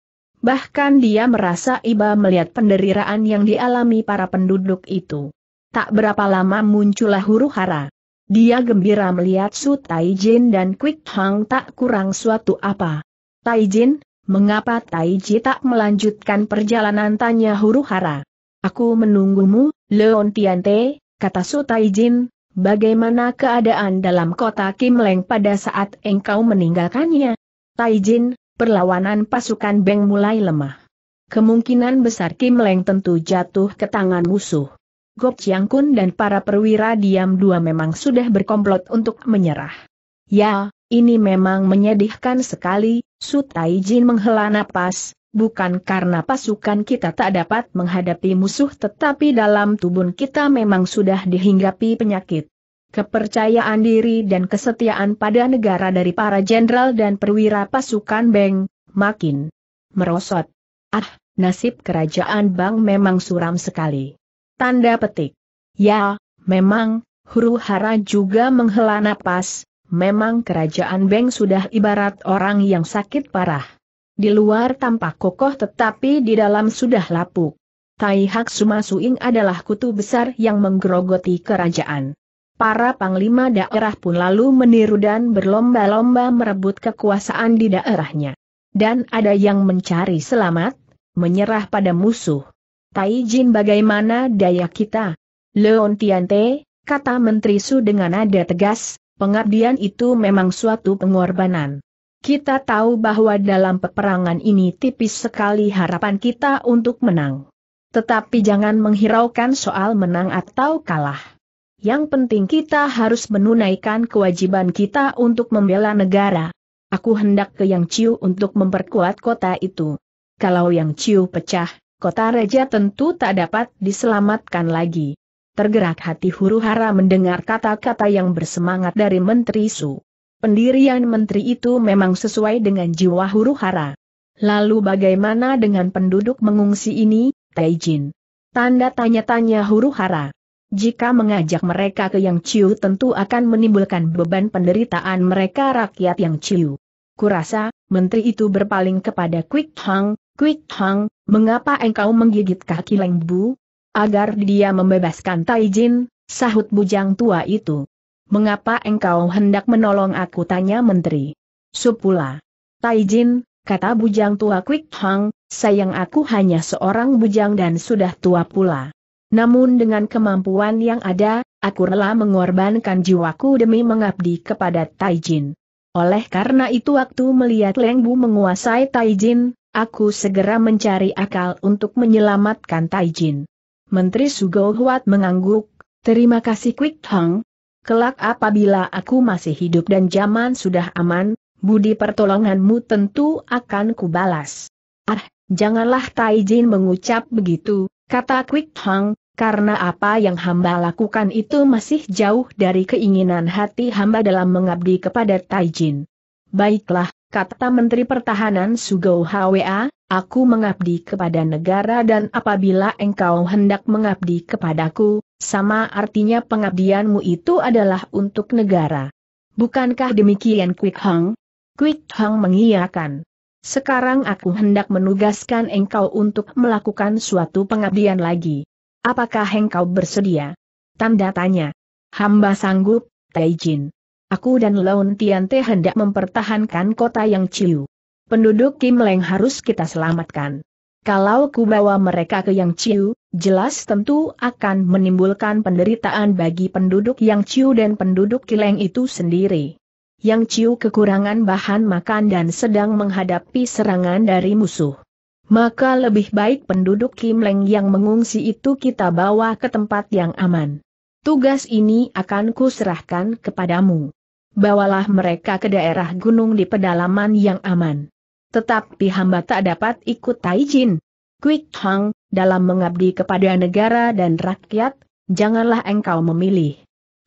A: Bahkan dia merasa iba melihat penderitaan yang dialami para penduduk itu. Tak berapa lama muncullah huru hara. Dia gembira melihat Su Taijin dan Quick Hang tak kurang suatu apa. Taijin, mengapa Taiji tak melanjutkan perjalanan tanya huru hara? Aku menunggumu, Leon Tiante, kata Su Taijin, bagaimana keadaan dalam kota Kim Leng pada saat engkau meninggalkannya? Taijin, perlawanan pasukan Beng mulai lemah. Kemungkinan besar Kim Leng tentu jatuh ke tangan musuh. Gop Chiang Kun dan para perwira diam dua memang sudah berkomplot untuk menyerah. Ya, ini memang menyedihkan sekali, Su Jin menghela napas, bukan karena pasukan kita tak dapat menghadapi musuh tetapi dalam tubuh kita memang sudah dihinggapi penyakit. Kepercayaan diri dan kesetiaan pada negara dari para jenderal dan perwira pasukan Beng, makin merosot. Ah, nasib kerajaan Bang memang suram sekali. Tanda petik. Ya, memang, huru hara juga menghela napas, memang kerajaan Beng sudah ibarat orang yang sakit parah. Di luar tampak kokoh tetapi di dalam sudah lapuk. Tai Hak Sumasuing adalah kutu besar yang menggerogoti kerajaan. Para panglima daerah pun lalu meniru dan berlomba-lomba merebut kekuasaan di daerahnya. Dan ada yang mencari selamat, menyerah pada musuh Tai Jin bagaimana daya kita? Leon Tiante, kata Menteri Su dengan nada tegas, pengabdian itu memang suatu pengorbanan. Kita tahu bahwa dalam peperangan ini tipis sekali harapan kita untuk menang. Tetapi jangan menghiraukan soal menang atau kalah. Yang penting kita harus menunaikan kewajiban kita untuk membela negara. Aku hendak ke Yang Ciu untuk memperkuat kota itu. Kalau Yang Ciu pecah, kota Raja tentu tak dapat diselamatkan lagi. Tergerak hati huru hara mendengar kata-kata yang bersemangat dari Menteri Su. Pendirian Menteri itu memang sesuai dengan jiwa huru hara. Lalu bagaimana dengan penduduk mengungsi ini, Taijin? Tanda tanya-tanya huru hara. Jika mengajak mereka ke Yang Ciu tentu akan menimbulkan beban penderitaan mereka rakyat Yang Ciu. Kurasa, menteri itu berpaling kepada Quick Hang, Quick Hang, mengapa engkau menggigit kaki Leng Bu? Agar dia membebaskan Tai Jin, sahut bujang tua itu. Mengapa engkau hendak menolong aku tanya menteri? Supula. Tai Jin, kata bujang tua Quick Hang, sayang aku hanya seorang bujang dan sudah tua pula. Namun dengan kemampuan yang ada, aku rela mengorbankan jiwaku demi mengabdi kepada Taijin. Oleh karena itu waktu melihat Leng Bu menguasai Taijin, Aku segera mencari akal untuk menyelamatkan Taijin. Menteri Sugo Huat mengangguk, terima kasih Quick Hong. Kelak apabila aku masih hidup dan zaman sudah aman, budi pertolonganmu tentu akan kubalas. Ah, janganlah Taijin mengucap begitu, kata Quick Hong, karena apa yang hamba lakukan itu masih jauh dari keinginan hati hamba dalam mengabdi kepada Taijin. Baiklah, kata Menteri Pertahanan Sugou Hwa, aku mengabdi kepada negara dan apabila engkau hendak mengabdi kepadaku, sama artinya pengabdianmu itu adalah untuk negara. Bukankah demikian Quick Hang? Quick Hang mengiyakan. Sekarang aku hendak menugaskan engkau untuk melakukan suatu pengabdian lagi. Apakah engkau bersedia? Tanda tanya. Hamba sanggup, Taijin. Aku dan Laun Tiante hendak mempertahankan kota yang Ciu. Penduduk Kim Leng harus kita selamatkan. Kalau ku bawa mereka ke Yang Ciu, jelas tentu akan menimbulkan penderitaan bagi penduduk Yang Ciu dan penduduk Kileng itu sendiri. Yang Ciu kekurangan bahan makan dan sedang menghadapi serangan dari musuh. Maka lebih baik penduduk Kim Leng yang mengungsi itu kita bawa ke tempat yang aman. Tugas ini akan kuserahkan kepadamu bawalah mereka ke daerah gunung di pedalaman yang aman. Tetapi hamba tak dapat ikut Taijin. Quick Hang, dalam mengabdi kepada negara dan rakyat, janganlah engkau memilih.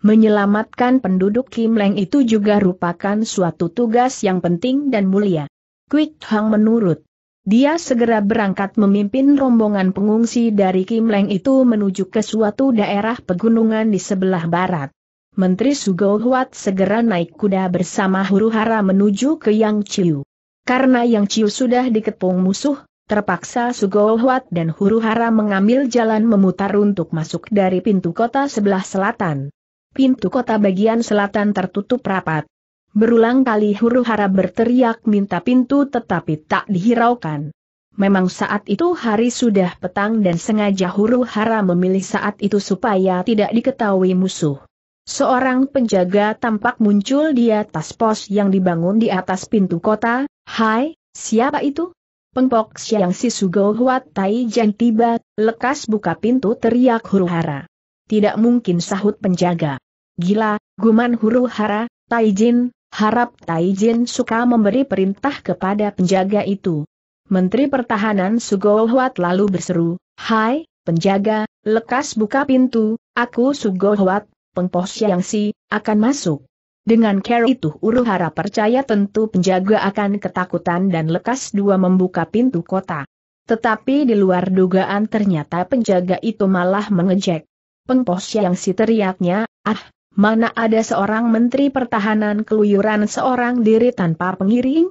A: Menyelamatkan penduduk Kim Leng itu juga merupakan suatu tugas yang penting dan mulia. Quick Hang menurut. Dia segera berangkat memimpin rombongan pengungsi dari Kim Leng itu menuju ke suatu daerah pegunungan di sebelah barat. Menteri Sugo Huat segera naik kuda bersama huru hara menuju ke Yang Chiu. Karena Yang Chiu sudah dikepung musuh, terpaksa Sugo Huat dan huru hara mengambil jalan memutar untuk masuk dari pintu kota sebelah selatan. Pintu kota bagian selatan tertutup rapat. Berulang kali huru hara berteriak minta pintu tetapi tak dihiraukan. Memang saat itu hari sudah petang dan sengaja huru hara memilih saat itu supaya tidak diketahui musuh. Seorang penjaga tampak muncul di atas pos yang dibangun di atas pintu kota. Hai, siapa itu? Pengpok siang si Sugo Huat Tai Jan tiba, lekas buka pintu teriak huru hara. Tidak mungkin sahut penjaga. Gila, guman huru hara, Tai Jin, harap Tai Jin suka memberi perintah kepada penjaga itu. Menteri Pertahanan Sugo Huat lalu berseru, Hai, penjaga, lekas buka pintu, aku Sugo Huat Pengpoh si, akan masuk. Dengan care itu Uruhara percaya tentu penjaga akan ketakutan dan lekas dua membuka pintu kota. Tetapi di luar dugaan ternyata penjaga itu malah mengejek. Pengpoh si teriaknya, ah, mana ada seorang menteri pertahanan keluyuran seorang diri tanpa pengiring?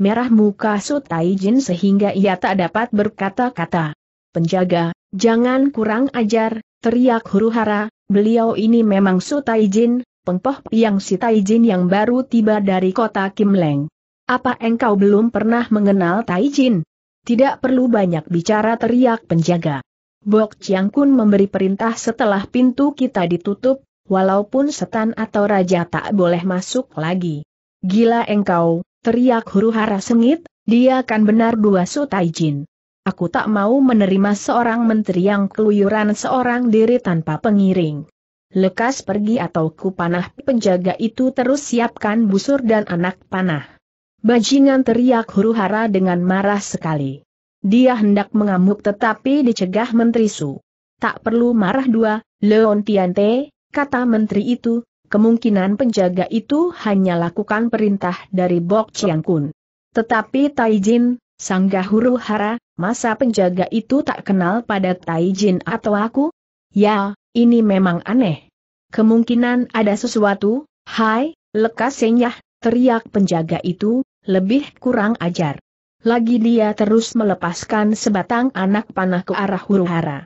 A: Merah muka sutaijin Jin sehingga ia tak dapat berkata-kata. Penjaga, jangan kurang ajar, teriak huru Beliau ini memang Su Taijin, pengpoh Piang Si Taijin yang baru tiba dari kota Kimleng. Apa engkau belum pernah mengenal Taijin? Tidak perlu banyak bicara teriak penjaga. Bok Chiang Kun memberi perintah setelah pintu kita ditutup, walaupun setan atau raja tak boleh masuk lagi. Gila engkau, teriak huru hara sengit, dia kan benar dua Su Taijin. Aku tak mau menerima seorang menteri yang keluyuran seorang diri tanpa pengiring. Lekas pergi atau ku panah penjaga itu terus siapkan busur dan anak panah. Bajingan teriak huru hara dengan marah sekali. Dia hendak mengamuk tetapi dicegah Menteri Su. Tak perlu marah dua, Leon Tiante, kata Menteri itu, kemungkinan penjaga itu hanya lakukan perintah dari Bok Chiang Kun. Tetapi Taijin, sanggah huru hara, masa penjaga itu tak kenal pada Taijin atau aku? Ya, ini memang aneh. Kemungkinan ada sesuatu, hai, lekas senyah, teriak penjaga itu, lebih kurang ajar. Lagi dia terus melepaskan sebatang anak panah ke arah Huruhara.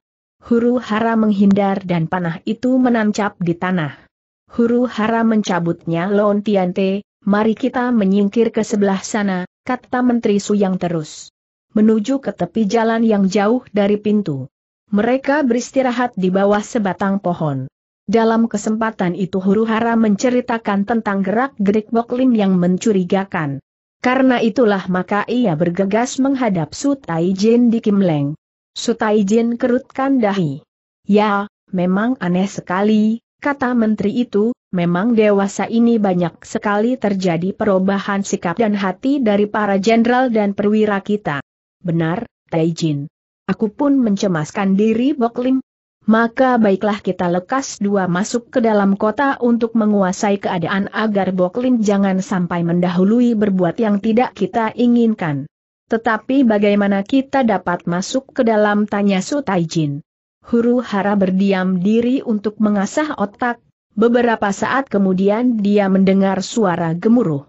A: Huruhara menghindar dan panah itu menancap di tanah. Huruhara mencabutnya lontiante, mari kita menyingkir ke sebelah sana, kata Menteri Suyang terus menuju ke tepi jalan yang jauh dari pintu. Mereka beristirahat di bawah sebatang pohon. Dalam kesempatan itu huru hara menceritakan tentang gerak-gerik Boklim yang mencurigakan. Karena itulah maka ia bergegas menghadap Sutai Jin di Kim Leng. Sutai Jin kerutkan dahi. Ya, memang aneh sekali, kata menteri itu, memang dewasa ini banyak sekali terjadi perubahan sikap dan hati dari para jenderal dan perwira kita. Benar, Taijin. Aku pun mencemaskan diri Boklim. Maka baiklah kita lekas dua masuk ke dalam kota untuk menguasai keadaan agar Boklim jangan sampai mendahului berbuat yang tidak kita inginkan. Tetapi bagaimana kita dapat masuk ke dalam tanya Su Taijin. Huru hara berdiam diri untuk mengasah otak, beberapa saat kemudian dia mendengar suara gemuruh.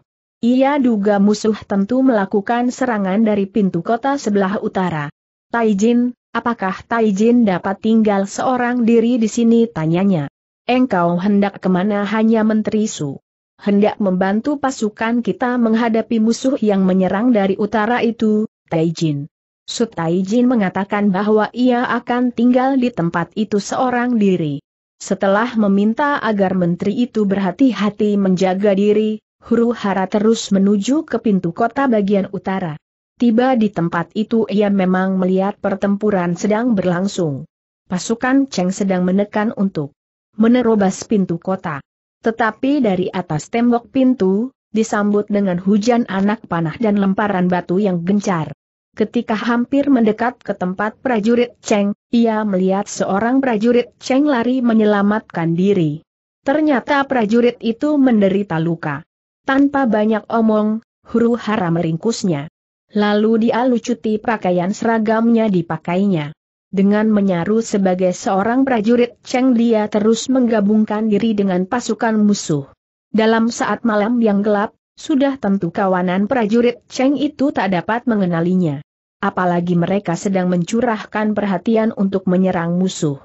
A: Ia duga musuh tentu melakukan serangan dari pintu kota sebelah utara. Taijin, apakah Taijin dapat tinggal seorang diri di sini tanyanya. Engkau hendak kemana hanya Menteri Su? Hendak membantu pasukan kita menghadapi musuh yang menyerang dari utara itu, Taijin. Su Taijin mengatakan bahwa ia akan tinggal di tempat itu seorang diri. Setelah meminta agar menteri itu berhati-hati menjaga diri, huru hara terus menuju ke pintu kota bagian utara. Tiba di tempat itu ia memang melihat pertempuran sedang berlangsung. Pasukan Cheng sedang menekan untuk menerobas pintu kota. Tetapi dari atas tembok pintu, disambut dengan hujan anak panah dan lemparan batu yang gencar. Ketika hampir mendekat ke tempat prajurit Cheng, ia melihat seorang prajurit Cheng lari menyelamatkan diri. Ternyata prajurit itu menderita luka. Tanpa banyak omong, huru hara meringkusnya. Lalu dia lucuti pakaian seragamnya dipakainya. Dengan menyaru sebagai seorang prajurit Cheng dia terus menggabungkan diri dengan pasukan musuh. Dalam saat malam yang gelap, sudah tentu kawanan prajurit Cheng itu tak dapat mengenalinya. Apalagi mereka sedang mencurahkan perhatian untuk menyerang musuh.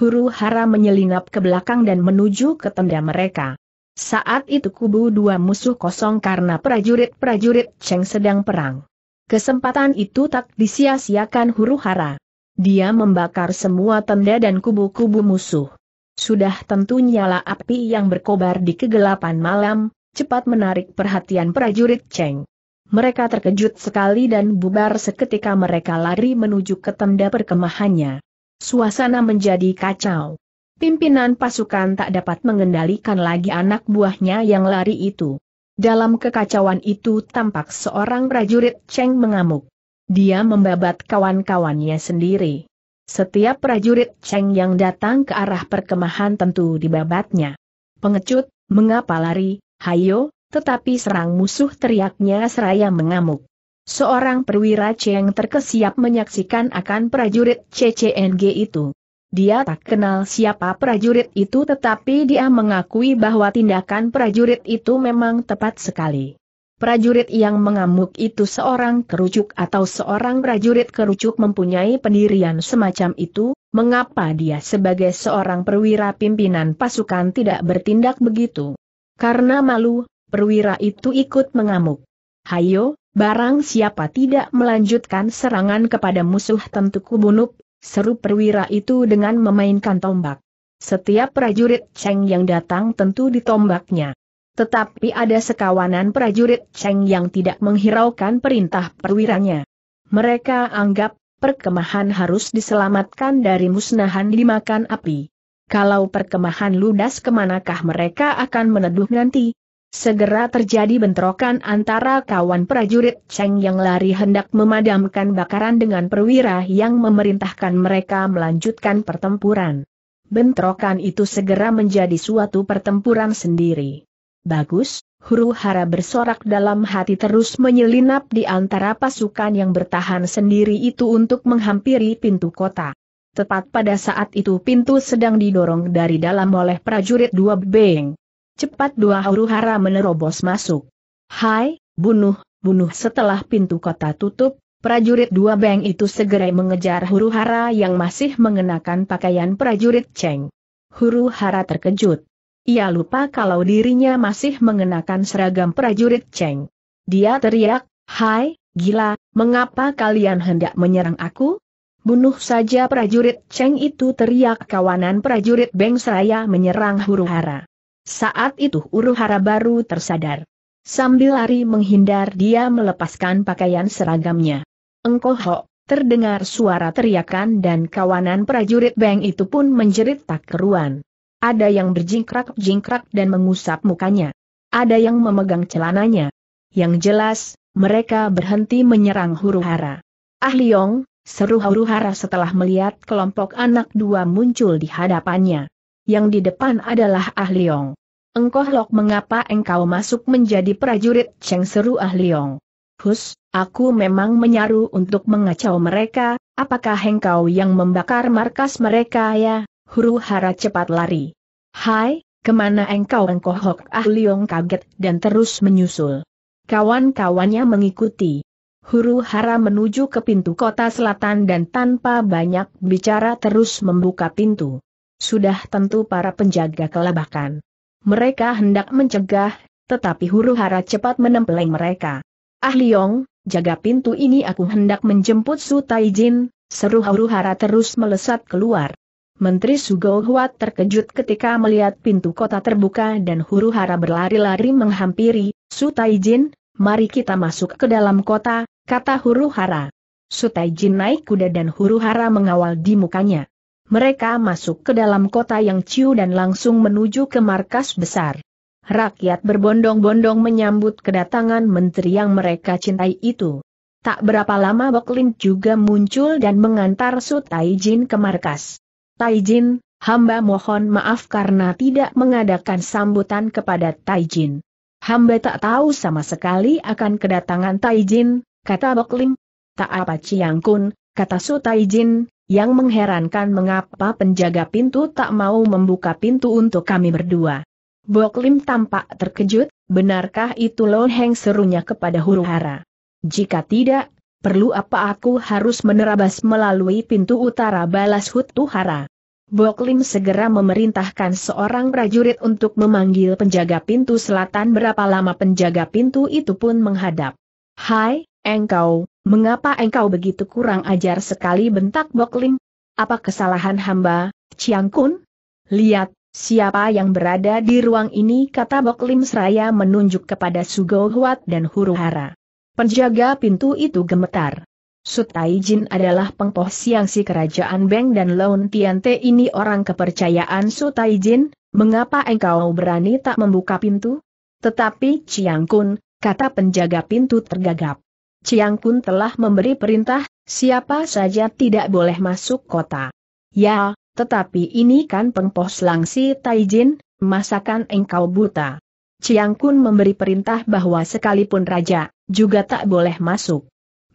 A: Huru hara menyelinap ke belakang dan menuju ke tenda mereka. Saat itu kubu dua musuh kosong karena prajurit-prajurit Cheng sedang perang. Kesempatan itu tak disia-siakan huru hara. Dia membakar semua tenda dan kubu-kubu musuh. Sudah tentu nyala api yang berkobar di kegelapan malam, cepat menarik perhatian prajurit Cheng. Mereka terkejut sekali dan bubar seketika mereka lari menuju ke tenda perkemahannya. Suasana menjadi kacau pimpinan pasukan tak dapat mengendalikan lagi anak buahnya yang lari itu. Dalam kekacauan itu tampak seorang prajurit Cheng mengamuk. Dia membabat kawan-kawannya sendiri. Setiap prajurit Cheng yang datang ke arah perkemahan tentu dibabatnya. Pengecut, mengapa lari, hayo, tetapi serang musuh teriaknya seraya mengamuk. Seorang perwira Cheng terkesiap menyaksikan akan prajurit CCNG itu. Dia tak kenal siapa prajurit itu tetapi dia mengakui bahwa tindakan prajurit itu memang tepat sekali. Prajurit yang mengamuk itu seorang kerucuk atau seorang prajurit kerucuk mempunyai pendirian semacam itu, mengapa dia sebagai seorang perwira pimpinan pasukan tidak bertindak begitu? Karena malu, perwira itu ikut mengamuk. Hayo, barang siapa tidak melanjutkan serangan kepada musuh tentu kubunuh, Seru perwira itu dengan memainkan tombak. Setiap prajurit Cheng yang datang tentu ditombaknya. Tetapi ada sekawanan prajurit Cheng yang tidak menghiraukan perintah perwiranya. Mereka anggap, perkemahan harus diselamatkan dari musnahan dimakan api. Kalau perkemahan ludas kemanakah mereka akan meneduh nanti? Segera terjadi bentrokan antara kawan prajurit Cheng yang lari hendak memadamkan bakaran dengan perwira yang memerintahkan mereka melanjutkan pertempuran. Bentrokan itu segera menjadi suatu pertempuran sendiri. Bagus, huru hara bersorak dalam hati terus menyelinap di antara pasukan yang bertahan sendiri itu untuk menghampiri pintu kota. Tepat pada saat itu pintu sedang didorong dari dalam oleh prajurit dua beng. Cepat dua huru hara menerobos masuk. Hai, bunuh, bunuh setelah pintu kota tutup, prajurit dua beng itu segera mengejar huru hara yang masih mengenakan pakaian prajurit Cheng. Huru hara terkejut. Ia lupa kalau dirinya masih mengenakan seragam prajurit Cheng. Dia teriak, Hai, gila, mengapa kalian hendak menyerang aku? Bunuh saja prajurit Cheng itu teriak kawanan prajurit Beng Seraya menyerang huru hara. Saat itu Uruhara baru tersadar. Sambil lari menghindar dia melepaskan pakaian seragamnya. Engkoho, Hok terdengar suara teriakan dan kawanan prajurit Beng itu pun menjerit tak keruan. Ada yang berjingkrak-jingkrak dan mengusap mukanya. Ada yang memegang celananya. Yang jelas, mereka berhenti menyerang Huruhara. Ah Liong, seru Huruhara setelah melihat kelompok anak dua muncul di hadapannya yang di depan adalah Ah Liong. Engkoh Lok mengapa engkau masuk menjadi prajurit Cheng seru Ah Liong. Hus, aku memang menyaru untuk mengacau mereka, apakah engkau yang membakar markas mereka ya? Huru hara cepat lari. Hai, kemana engkau engkoh Lok Ah Liong kaget dan terus menyusul. Kawan-kawannya mengikuti. Huru hara menuju ke pintu kota selatan dan tanpa banyak bicara terus membuka pintu. Sudah tentu para penjaga kelabakan. Mereka hendak mencegah, tetapi huru hara cepat menempeleng mereka. Ah Liong, jaga pintu ini aku hendak menjemput Su Taijin, seru huru hara terus melesat keluar. Menteri Sugo Huat terkejut ketika melihat pintu kota terbuka dan huru hara berlari-lari menghampiri, Su Taijin, mari kita masuk ke dalam kota, kata huru hara. Su Taijin naik kuda dan huru hara mengawal di mukanya. Mereka masuk ke dalam kota yang Ciu dan langsung menuju ke markas besar. Rakyat berbondong-bondong menyambut kedatangan menteri yang mereka cintai itu. Tak berapa lama Boklin juga muncul dan mengantar Su Jin ke markas. Tai Jin, hamba mohon maaf karena tidak mengadakan sambutan kepada Tai Jin. Hamba tak tahu sama sekali akan kedatangan Tai Jin, kata Boklin. Tak apa Ciang Kun, kata Su Jin. Yang mengherankan mengapa penjaga pintu tak mau membuka pintu untuk kami berdua. Bok Lim tampak terkejut, benarkah itu Lo Heng serunya kepada huru hara. Jika tidak, perlu apa aku harus menerabas melalui pintu utara balas Hutu Hara. Bok Lim segera memerintahkan seorang prajurit untuk memanggil penjaga pintu selatan berapa lama penjaga pintu itu pun menghadap. Hai, engkau, Mengapa engkau begitu kurang ajar sekali bentak Bokling? Apa kesalahan hamba, Chiang Kun? Lihat, siapa yang berada di ruang ini kata Boklim seraya menunjuk kepada Sugo Huat dan Huruhara. Penjaga pintu itu gemetar. Sutai Jin adalah pengpoh siang si kerajaan Beng dan Lon Tiante ini orang kepercayaan Sutai Jin, mengapa engkau berani tak membuka pintu? Tetapi Chiang Kun, kata penjaga pintu tergagap. Ciang Kun telah memberi perintah, siapa saja tidak boleh masuk kota. Ya, tetapi ini kan pengpos Langsi Taijin, masakan engkau buta. Ciang Kun memberi perintah bahwa sekalipun raja, juga tak boleh masuk.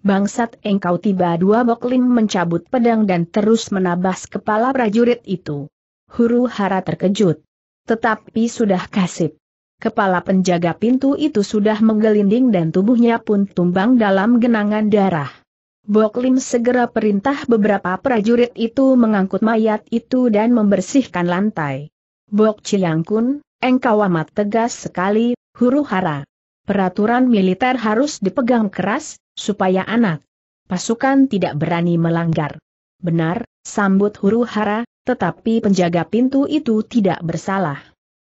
A: Bangsat engkau tiba dua boklim mencabut pedang dan terus menabas kepala prajurit itu. Huru hara terkejut. Tetapi sudah kasip. Kepala penjaga pintu itu sudah menggelinding dan tubuhnya pun tumbang dalam genangan darah. Boklim segera perintah beberapa prajurit itu mengangkut mayat itu dan membersihkan lantai. Bok Chiang Kun, engkau amat tegas sekali, huru hara. Peraturan militer harus dipegang keras, supaya anak pasukan tidak berani melanggar. Benar, sambut huru hara, tetapi penjaga pintu itu tidak bersalah.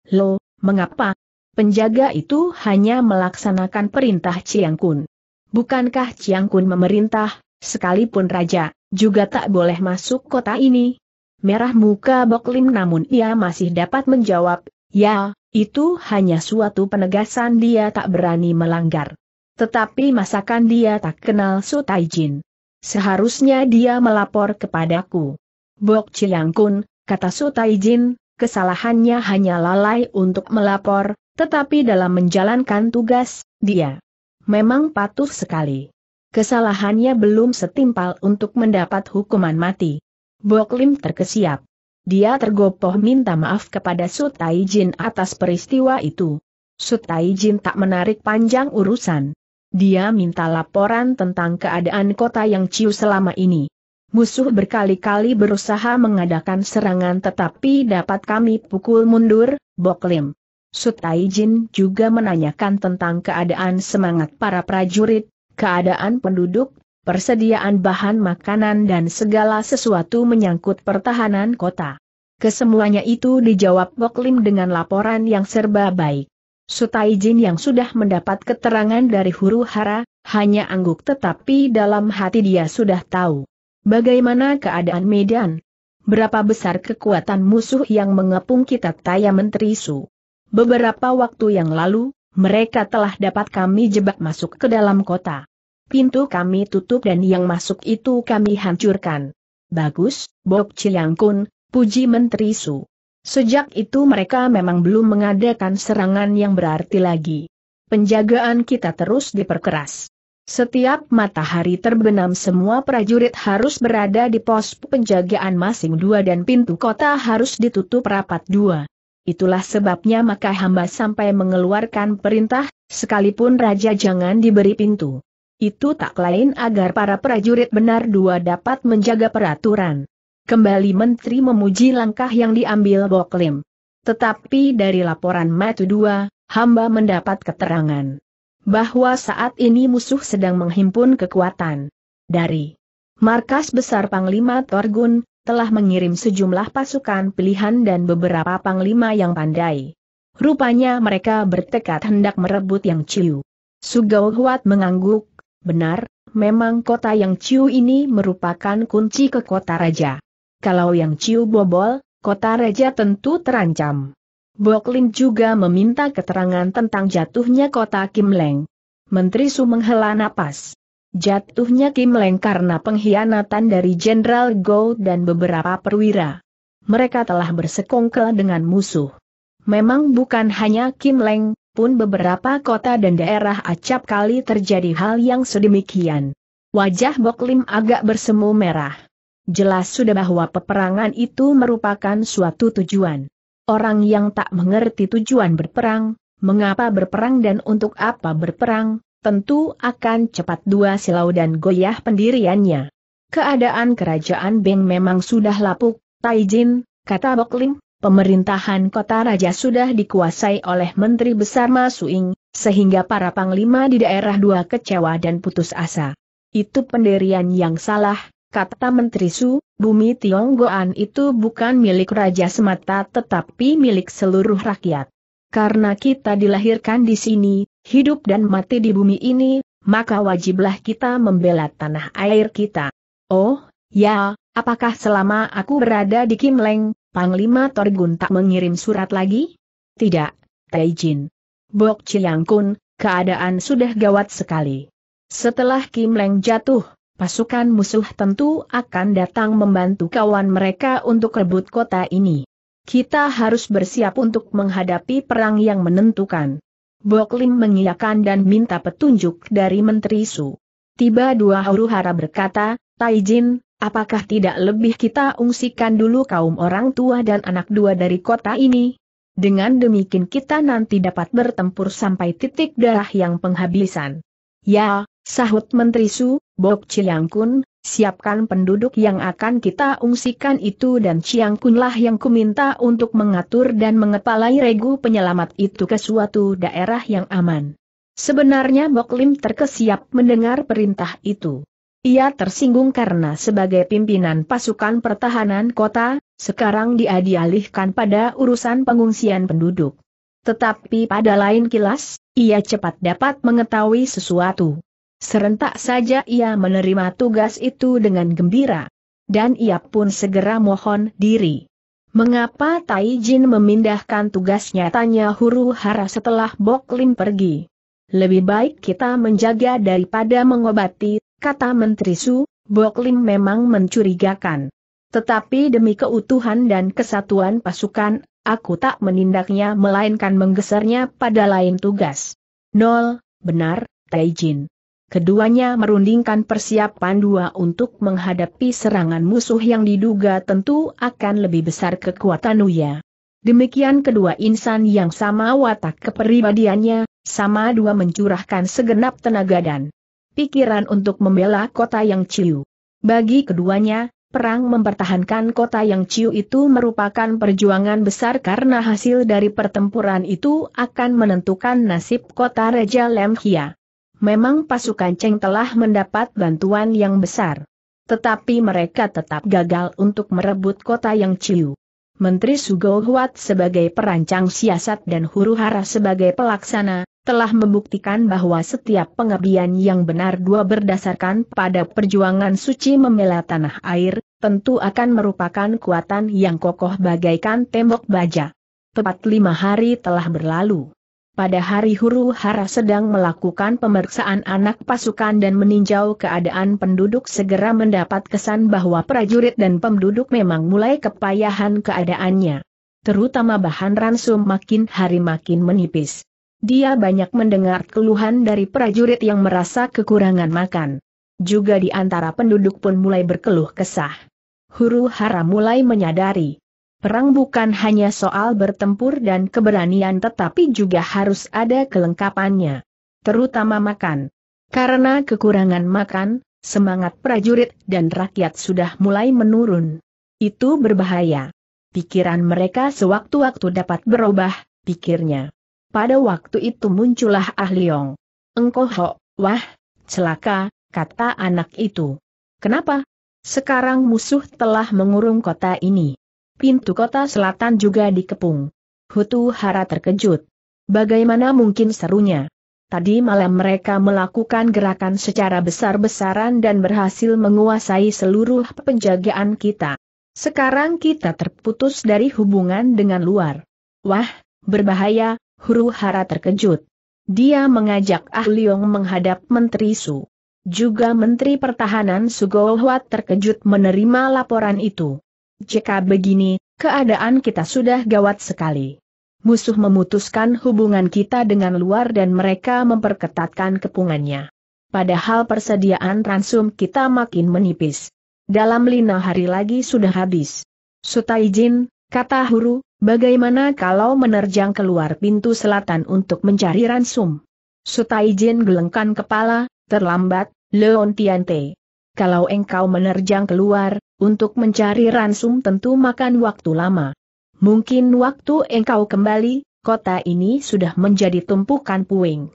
A: Lo, mengapa, Penjaga itu hanya melaksanakan perintah Chiang Kun. Bukankah Chiang Kun memerintah, sekalipun raja, juga tak boleh masuk kota ini? Merah muka Bok Lim, namun ia masih dapat menjawab, ya, itu hanya suatu penegasan dia tak berani melanggar. Tetapi masakan dia tak kenal Su Jin. Seharusnya dia melapor kepadaku. Bok Chiang Kun, kata Su Jin, kesalahannya hanya lalai untuk melapor, tetapi dalam menjalankan tugas, dia memang patuh sekali. Kesalahannya belum setimpal untuk mendapat hukuman mati. Boklim terkesiap. Dia tergopoh minta maaf kepada Sutai Jin atas peristiwa itu. Sutai Jin tak menarik panjang urusan. Dia minta laporan tentang keadaan kota yang Ciu selama ini. Musuh berkali-kali berusaha mengadakan serangan tetapi dapat kami pukul mundur, Boklim. Sutai Jin juga menanyakan tentang keadaan semangat para prajurit, keadaan penduduk, persediaan bahan makanan dan segala sesuatu menyangkut pertahanan kota. Kesemuanya itu dijawab Boklim dengan laporan yang serba baik. Sutai Jin yang sudah mendapat keterangan dari huru hara, hanya angguk tetapi dalam hati dia sudah tahu. Bagaimana keadaan Medan? Berapa besar kekuatan musuh yang mengepung kita Taya Menteri Su? Beberapa waktu yang lalu, mereka telah dapat kami jebak masuk ke dalam kota. Pintu kami tutup dan yang masuk itu kami hancurkan. Bagus, Bob Ciliangkun, puji Menteri Su. Sejak itu mereka memang belum mengadakan serangan yang berarti lagi. Penjagaan kita terus diperkeras. Setiap matahari terbenam semua prajurit harus berada di pos penjagaan masing dua dan pintu kota harus ditutup rapat dua. Itulah sebabnya maka hamba sampai mengeluarkan perintah, sekalipun raja jangan diberi pintu. Itu tak lain agar para prajurit benar dua dapat menjaga peraturan. Kembali menteri memuji langkah yang diambil Boklim. Tetapi dari laporan Matu II, hamba mendapat keterangan bahwa saat ini musuh sedang menghimpun kekuatan dari markas besar Panglima Torgun, telah mengirim sejumlah pasukan pilihan dan beberapa panglima yang pandai. Rupanya mereka bertekad hendak merebut yang Ciu. Sugau Huat mengangguk, benar, memang kota yang Ciu ini merupakan kunci ke kota raja. Kalau yang Ciu bobol, kota raja tentu terancam. Boklin juga meminta keterangan tentang jatuhnya kota Kim Leng. Menteri Su menghela napas. Jatuhnya Kim Leng karena pengkhianatan dari Jenderal Go dan beberapa perwira. Mereka telah bersekongkel dengan musuh. Memang bukan hanya Kim Leng, pun beberapa kota dan daerah acap kali terjadi hal yang sedemikian. Wajah Bok Lim agak bersemu merah. Jelas sudah bahwa peperangan itu merupakan suatu tujuan. Orang yang tak mengerti tujuan berperang, mengapa berperang dan untuk apa berperang, tentu akan cepat dua silau dan goyah pendiriannya. Keadaan kerajaan Beng memang sudah lapuk, Taijin, kata Bokling, pemerintahan kota raja sudah dikuasai oleh Menteri Besar Masuing, sehingga para panglima di daerah dua kecewa dan putus asa. Itu pendirian yang salah, kata Menteri Su, bumi Tionggoan itu bukan milik raja semata tetapi milik seluruh rakyat. Karena kita dilahirkan di sini, hidup dan mati di bumi ini, maka wajiblah kita membela tanah air kita. Oh, ya, apakah selama aku berada di Kim Leng, Panglima Torgun tak mengirim surat lagi? Tidak, Taijin. Bok Chiang Kun, keadaan sudah gawat sekali. Setelah Kim Leng jatuh, pasukan musuh tentu akan datang membantu kawan mereka untuk rebut kota ini. Kita harus bersiap untuk menghadapi perang yang menentukan. Boklim mengiyakan dan minta petunjuk dari Menteri Su. Tiba dua huru-hara berkata, Taijin, apakah tidak lebih kita ungsikan dulu kaum orang tua dan anak dua dari kota ini? Dengan demikian kita nanti dapat bertempur sampai titik darah yang penghabisan. Ya, sahut Menteri Su, Bok Chiang Kun, siapkan penduduk yang akan kita ungsikan itu dan Chiang Kun lah yang kuminta untuk mengatur dan mengepalai regu penyelamat itu ke suatu daerah yang aman. Sebenarnya Bok Lim terkesiap mendengar perintah itu. Ia tersinggung karena sebagai pimpinan pasukan pertahanan kota, sekarang dia dialihkan pada urusan pengungsian penduduk. Tetapi pada lain kilas, ia cepat dapat mengetahui sesuatu. Serentak saja ia menerima tugas itu dengan gembira. Dan ia pun segera mohon diri. Mengapa Tai Jin memindahkan tugasnya tanya huru hara setelah Bok Lim pergi. Lebih baik kita menjaga daripada mengobati, kata Menteri Su, Bok Lim memang mencurigakan. Tetapi demi keutuhan dan kesatuan pasukan, aku tak menindaknya melainkan menggesernya pada lain tugas. Nol, benar, Taijin keduanya merundingkan persiapan dua untuk menghadapi serangan musuh yang diduga tentu akan lebih besar kekuatan Uya. Demikian kedua insan yang sama watak kepribadiannya, sama dua mencurahkan segenap tenaga dan pikiran untuk membela kota yang ciu. Bagi keduanya, perang mempertahankan kota yang ciu itu merupakan perjuangan besar karena hasil dari pertempuran itu akan menentukan nasib kota Raja Lemhia memang pasukan Cheng telah mendapat bantuan yang besar. Tetapi mereka tetap gagal untuk merebut kota yang Ciu. Menteri Sugo sebagai perancang siasat dan huru hara sebagai pelaksana, telah membuktikan bahwa setiap pengabdian yang benar dua berdasarkan pada perjuangan suci membela tanah air, tentu akan merupakan kuatan yang kokoh bagaikan tembok baja. Tepat lima hari telah berlalu. Pada hari huru hara sedang melakukan pemeriksaan anak pasukan dan meninjau keadaan penduduk segera mendapat kesan bahwa prajurit dan penduduk memang mulai kepayahan keadaannya. Terutama bahan ransum makin hari makin menipis. Dia banyak mendengar keluhan dari prajurit yang merasa kekurangan makan. Juga di antara penduduk pun mulai berkeluh kesah. Huru hara mulai menyadari, Perang bukan hanya soal bertempur dan keberanian tetapi juga harus ada kelengkapannya. Terutama makan. Karena kekurangan makan, semangat prajurit dan rakyat sudah mulai menurun. Itu berbahaya. Pikiran mereka sewaktu-waktu dapat berubah, pikirnya. Pada waktu itu muncullah Ah Engkau ho, wah, celaka, kata anak itu. Kenapa? Sekarang musuh telah mengurung kota ini pintu kota selatan juga dikepung. Hutu Hara terkejut. Bagaimana mungkin serunya? Tadi malam mereka melakukan gerakan secara besar-besaran dan berhasil menguasai seluruh penjagaan kita. Sekarang kita terputus dari hubungan dengan luar. Wah, berbahaya, Huru Hara terkejut. Dia mengajak Ah Liong menghadap Menteri Su. Juga Menteri Pertahanan Sugowat terkejut menerima laporan itu jika begini, keadaan kita sudah gawat sekali. Musuh memutuskan hubungan kita dengan luar dan mereka memperketatkan kepungannya. Padahal persediaan ransum kita makin menipis. Dalam lima hari lagi sudah habis. Sutaijin, kata Huru, bagaimana kalau menerjang keluar pintu selatan untuk mencari ransum? Sutaijin gelengkan kepala, terlambat, Leon Tiante. Kalau engkau menerjang keluar, untuk mencari ransum tentu makan waktu lama. Mungkin waktu engkau kembali, kota ini sudah menjadi tumpukan puing.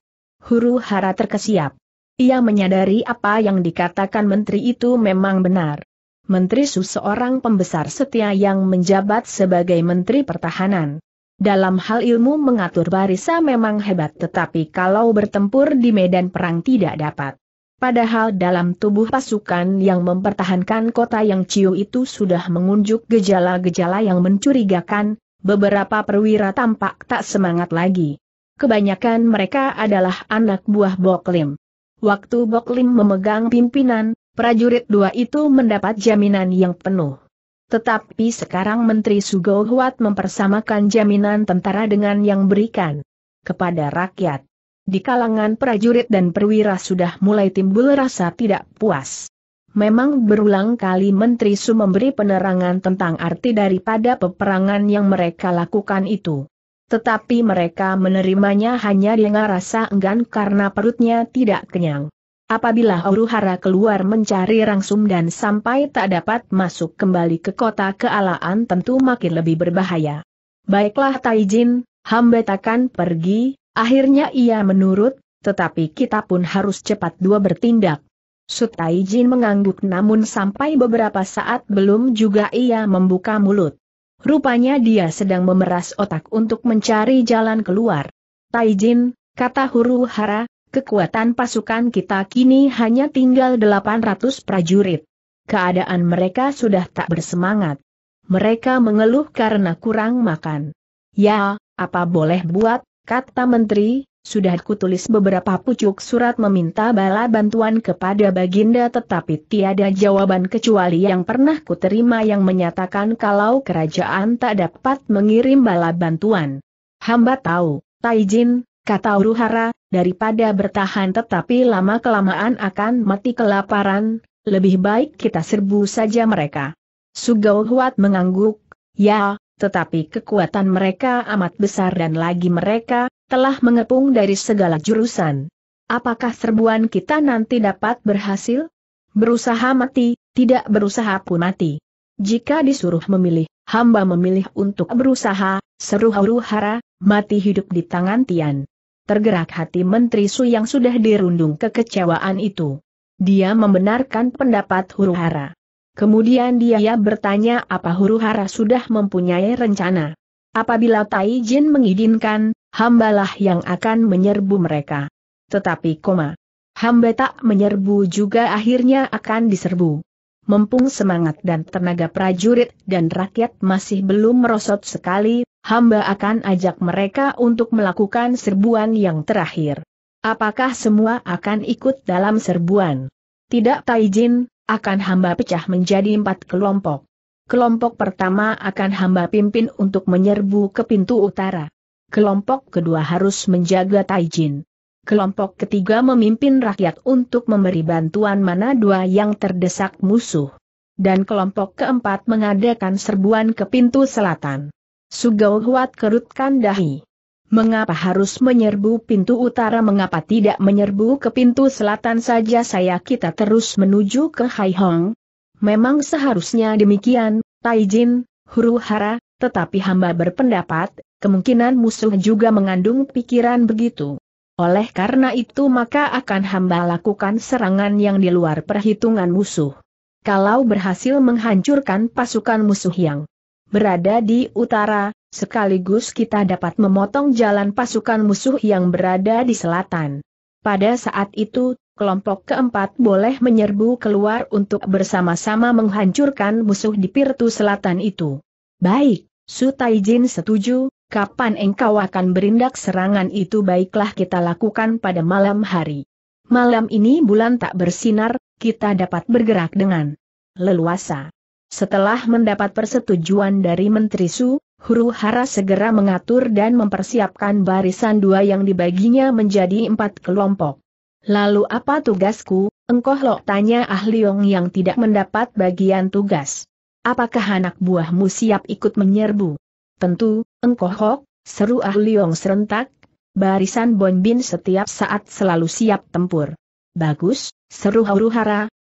A: Huru hara terkesiap. Ia menyadari apa yang dikatakan menteri itu memang benar. Menteri Su seorang pembesar setia yang menjabat sebagai Menteri Pertahanan. Dalam hal ilmu mengatur barisa memang hebat tetapi kalau bertempur di medan perang tidak dapat. Padahal dalam tubuh pasukan yang mempertahankan kota yang Ciu itu sudah mengunjuk gejala-gejala yang mencurigakan, beberapa perwira tampak tak semangat lagi. Kebanyakan mereka adalah anak buah Boklim. Waktu Boklim memegang pimpinan, prajurit dua itu mendapat jaminan yang penuh. Tetapi sekarang Menteri Sugohuat mempersamakan jaminan tentara dengan yang berikan kepada rakyat. Di kalangan prajurit dan perwira sudah mulai timbul rasa tidak puas. Memang berulang kali Menteri Su memberi penerangan tentang arti daripada peperangan yang mereka lakukan itu. Tetapi mereka menerimanya hanya dengan rasa enggan karena perutnya tidak kenyang. Apabila Auruhara keluar mencari rangsum dan sampai tak dapat masuk kembali ke kota kealaan tentu makin lebih berbahaya. Baiklah Taijin, hamba takkan pergi, Akhirnya ia menurut, tetapi kita pun harus cepat dua bertindak. Sutai Jin mengangguk namun sampai beberapa saat belum juga ia membuka mulut. Rupanya dia sedang memeras otak untuk mencari jalan keluar. Taijin, kata huru hara, kekuatan pasukan kita kini hanya tinggal 800 prajurit. Keadaan mereka sudah tak bersemangat. Mereka mengeluh karena kurang makan. Ya, apa boleh buat, Kata menteri, sudah kutulis beberapa pucuk surat meminta bala bantuan kepada Baginda tetapi tiada jawaban kecuali yang pernah kuterima yang menyatakan kalau kerajaan tak dapat mengirim bala bantuan. Hamba tahu, Taijin, kata Uruhara, daripada bertahan tetapi lama-kelamaan akan mati kelaparan, lebih baik kita serbu saja mereka. Sugauhuat mengangguk, ya, tetapi kekuatan mereka amat besar dan lagi mereka telah mengepung dari segala jurusan. Apakah serbuan kita nanti dapat berhasil? Berusaha mati, tidak berusaha pun mati. Jika disuruh memilih, hamba memilih untuk berusaha, seru huru hara, mati hidup di tangan Tian. Tergerak hati Menteri Su yang sudah dirundung kekecewaan itu. Dia membenarkan pendapat huru hara. Kemudian dia bertanya apa huru hara sudah mempunyai rencana. Apabila Tai Jin mengizinkan, hambalah yang akan menyerbu mereka. Tetapi koma, hamba tak menyerbu juga akhirnya akan diserbu. Mumpung semangat dan tenaga prajurit dan rakyat masih belum merosot sekali, hamba akan ajak mereka untuk melakukan serbuan yang terakhir. Apakah semua akan ikut dalam serbuan? Tidak Taijin, akan hamba pecah menjadi empat kelompok. Kelompok pertama akan hamba pimpin untuk menyerbu ke pintu utara. Kelompok kedua harus menjaga Taijin. Kelompok ketiga memimpin rakyat untuk memberi bantuan mana dua yang terdesak musuh. Dan kelompok keempat mengadakan serbuan ke pintu selatan. Sugao kerutkan dahi. Mengapa harus menyerbu pintu utara mengapa tidak menyerbu ke pintu selatan saja saya kita terus menuju ke Hai Hong? Memang seharusnya demikian, Taijin, huru hara, tetapi hamba berpendapat, kemungkinan musuh juga mengandung pikiran begitu. Oleh karena itu maka akan hamba lakukan serangan yang di luar perhitungan musuh. Kalau berhasil menghancurkan pasukan musuh yang berada di utara, Sekaligus kita dapat memotong jalan pasukan musuh yang berada di selatan. Pada saat itu, kelompok keempat boleh menyerbu keluar untuk bersama-sama menghancurkan musuh di Pirtu Selatan itu. Baik, Su Taijin setuju, kapan engkau akan berindak serangan itu baiklah kita lakukan pada malam hari. Malam ini bulan tak bersinar, kita dapat bergerak dengan leluasa. Setelah mendapat persetujuan dari Menteri Su, Huru Hara segera mengatur dan mempersiapkan barisan dua yang dibaginya menjadi empat kelompok. Lalu apa tugasku, engkau lo tanya Ah yang tidak mendapat bagian tugas. Apakah anak buahmu siap ikut menyerbu? Tentu, engkau Hok, seru Ah Leong serentak, barisan Bonbin setiap saat selalu siap tempur. Bagus, seru Huru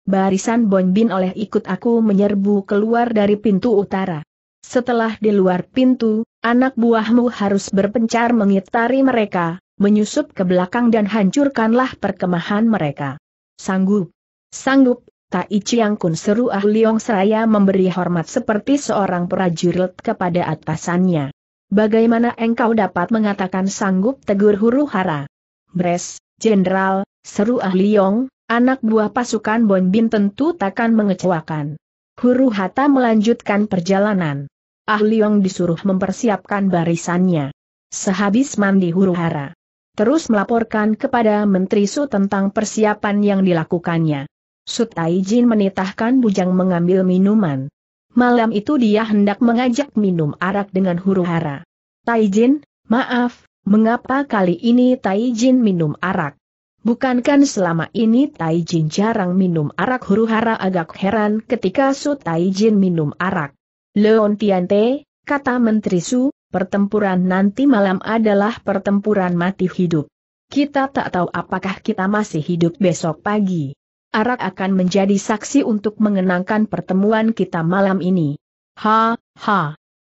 A: barisan Bonbin oleh ikut aku menyerbu keluar dari pintu utara. Setelah di luar pintu, anak buahmu harus berpencar mengitari mereka, menyusup ke belakang dan hancurkanlah perkemahan mereka. Sanggup. Sanggup, Tai Chiang Kun seru Ah Liong Seraya memberi hormat seperti seorang prajurit kepada atasannya. Bagaimana engkau dapat mengatakan sanggup tegur huru hara? Bres, Jenderal, seru Ah Liong, anak buah pasukan Bonbin tentu takkan mengecewakan. Huru Hata melanjutkan perjalanan. Ah Liong disuruh mempersiapkan barisannya. Sehabis mandi huru-hara. Terus melaporkan kepada Menteri Su tentang persiapan yang dilakukannya. Su Taijin menitahkan Bujang mengambil minuman. Malam itu dia hendak mengajak minum arak dengan huru-hara. Taijin, maaf, mengapa kali ini Taijin minum arak? Bukankan selama ini Taijin jarang minum arak huru-hara agak heran ketika Su Taijin minum arak. Leon Tiante, kata Menteri Su, pertempuran nanti malam adalah pertempuran mati hidup. Kita tak tahu apakah kita masih hidup besok pagi. Arak akan menjadi saksi untuk mengenangkan pertemuan kita malam ini. Ha, ha.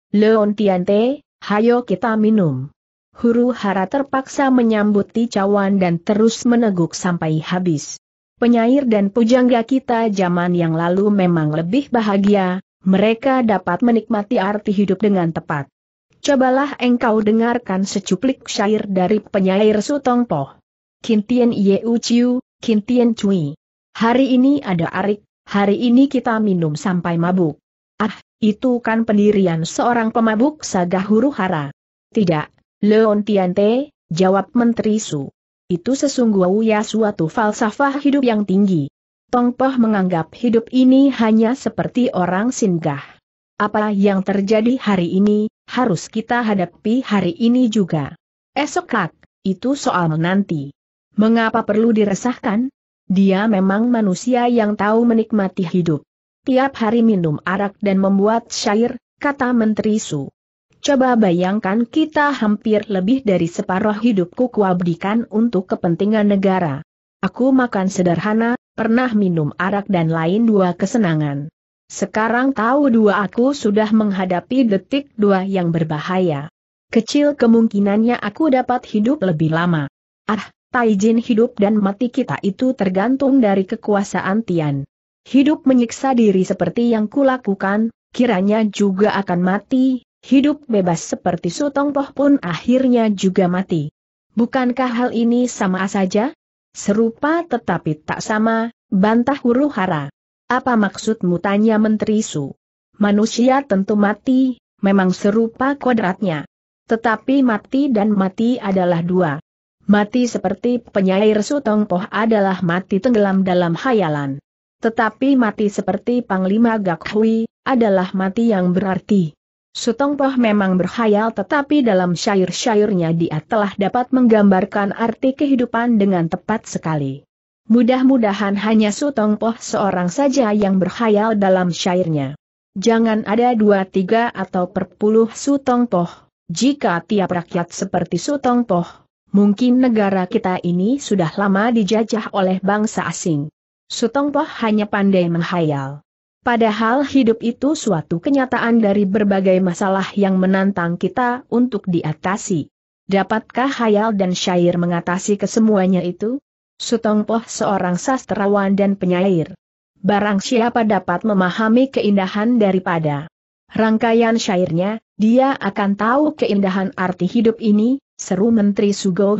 A: Leon Tiante, hayo kita minum. Huru hara terpaksa menyambut ticawan dan terus meneguk sampai habis. Penyair dan pujangga kita zaman yang lalu memang lebih bahagia, mereka dapat menikmati arti hidup dengan tepat. Cobalah engkau dengarkan secuplik syair dari penyair Sutong Po. Kintian ye uciu, Kintian Cui. Hari ini ada arik, hari ini kita minum sampai mabuk. Ah, itu kan pendirian seorang pemabuk saga huru hara. Tidak, Leon Tiante, jawab Menteri Su. Itu sesungguhnya suatu falsafah hidup yang tinggi. Poh menganggap hidup ini hanya seperti orang singgah. Apa yang terjadi hari ini, harus kita hadapi hari ini juga. Esok kak, itu soal nanti. Mengapa perlu diresahkan? Dia memang manusia yang tahu menikmati hidup. Tiap hari minum arak dan membuat syair, kata Menteri Su. Coba bayangkan kita hampir lebih dari separuh hidupku kuabdikan untuk kepentingan negara. Aku makan sederhana, pernah minum arak dan lain dua kesenangan. Sekarang tahu dua aku sudah menghadapi detik dua yang berbahaya. Kecil kemungkinannya aku dapat hidup lebih lama. Ah, taijin hidup dan mati kita itu tergantung dari kekuasaan Tian. Hidup menyiksa diri seperti yang kulakukan, kiranya juga akan mati, hidup bebas seperti Sutong Poh pun akhirnya juga mati. Bukankah hal ini sama saja? Serupa tetapi tak sama, bantah huru hara. Apa maksudmu tanya Menteri Su? Manusia tentu mati, memang serupa kodratnya. Tetapi mati dan mati adalah dua. Mati seperti penyair sutong poh adalah mati tenggelam dalam hayalan. Tetapi mati seperti Panglima Gakhui, adalah mati yang berarti. Sutongpoh memang berkhayal tetapi dalam syair-syairnya dia telah dapat menggambarkan arti kehidupan dengan tepat sekali. Mudah-mudahan hanya Sutongpoh seorang saja yang berkhayal dalam syairnya. Jangan ada dua tiga atau perpuluh Sutongpoh, jika tiap rakyat seperti Sutongpoh, mungkin negara kita ini sudah lama dijajah oleh bangsa asing. Sutongpoh hanya pandai menghayal. Padahal hidup itu suatu kenyataan dari berbagai masalah yang menantang kita untuk diatasi. Dapatkah hayal dan syair mengatasi kesemuanya itu? Sutongpoh seorang sastrawan dan penyair. Barang siapa dapat memahami keindahan daripada rangkaian syairnya, dia akan tahu keindahan arti hidup ini, seru Menteri Sugo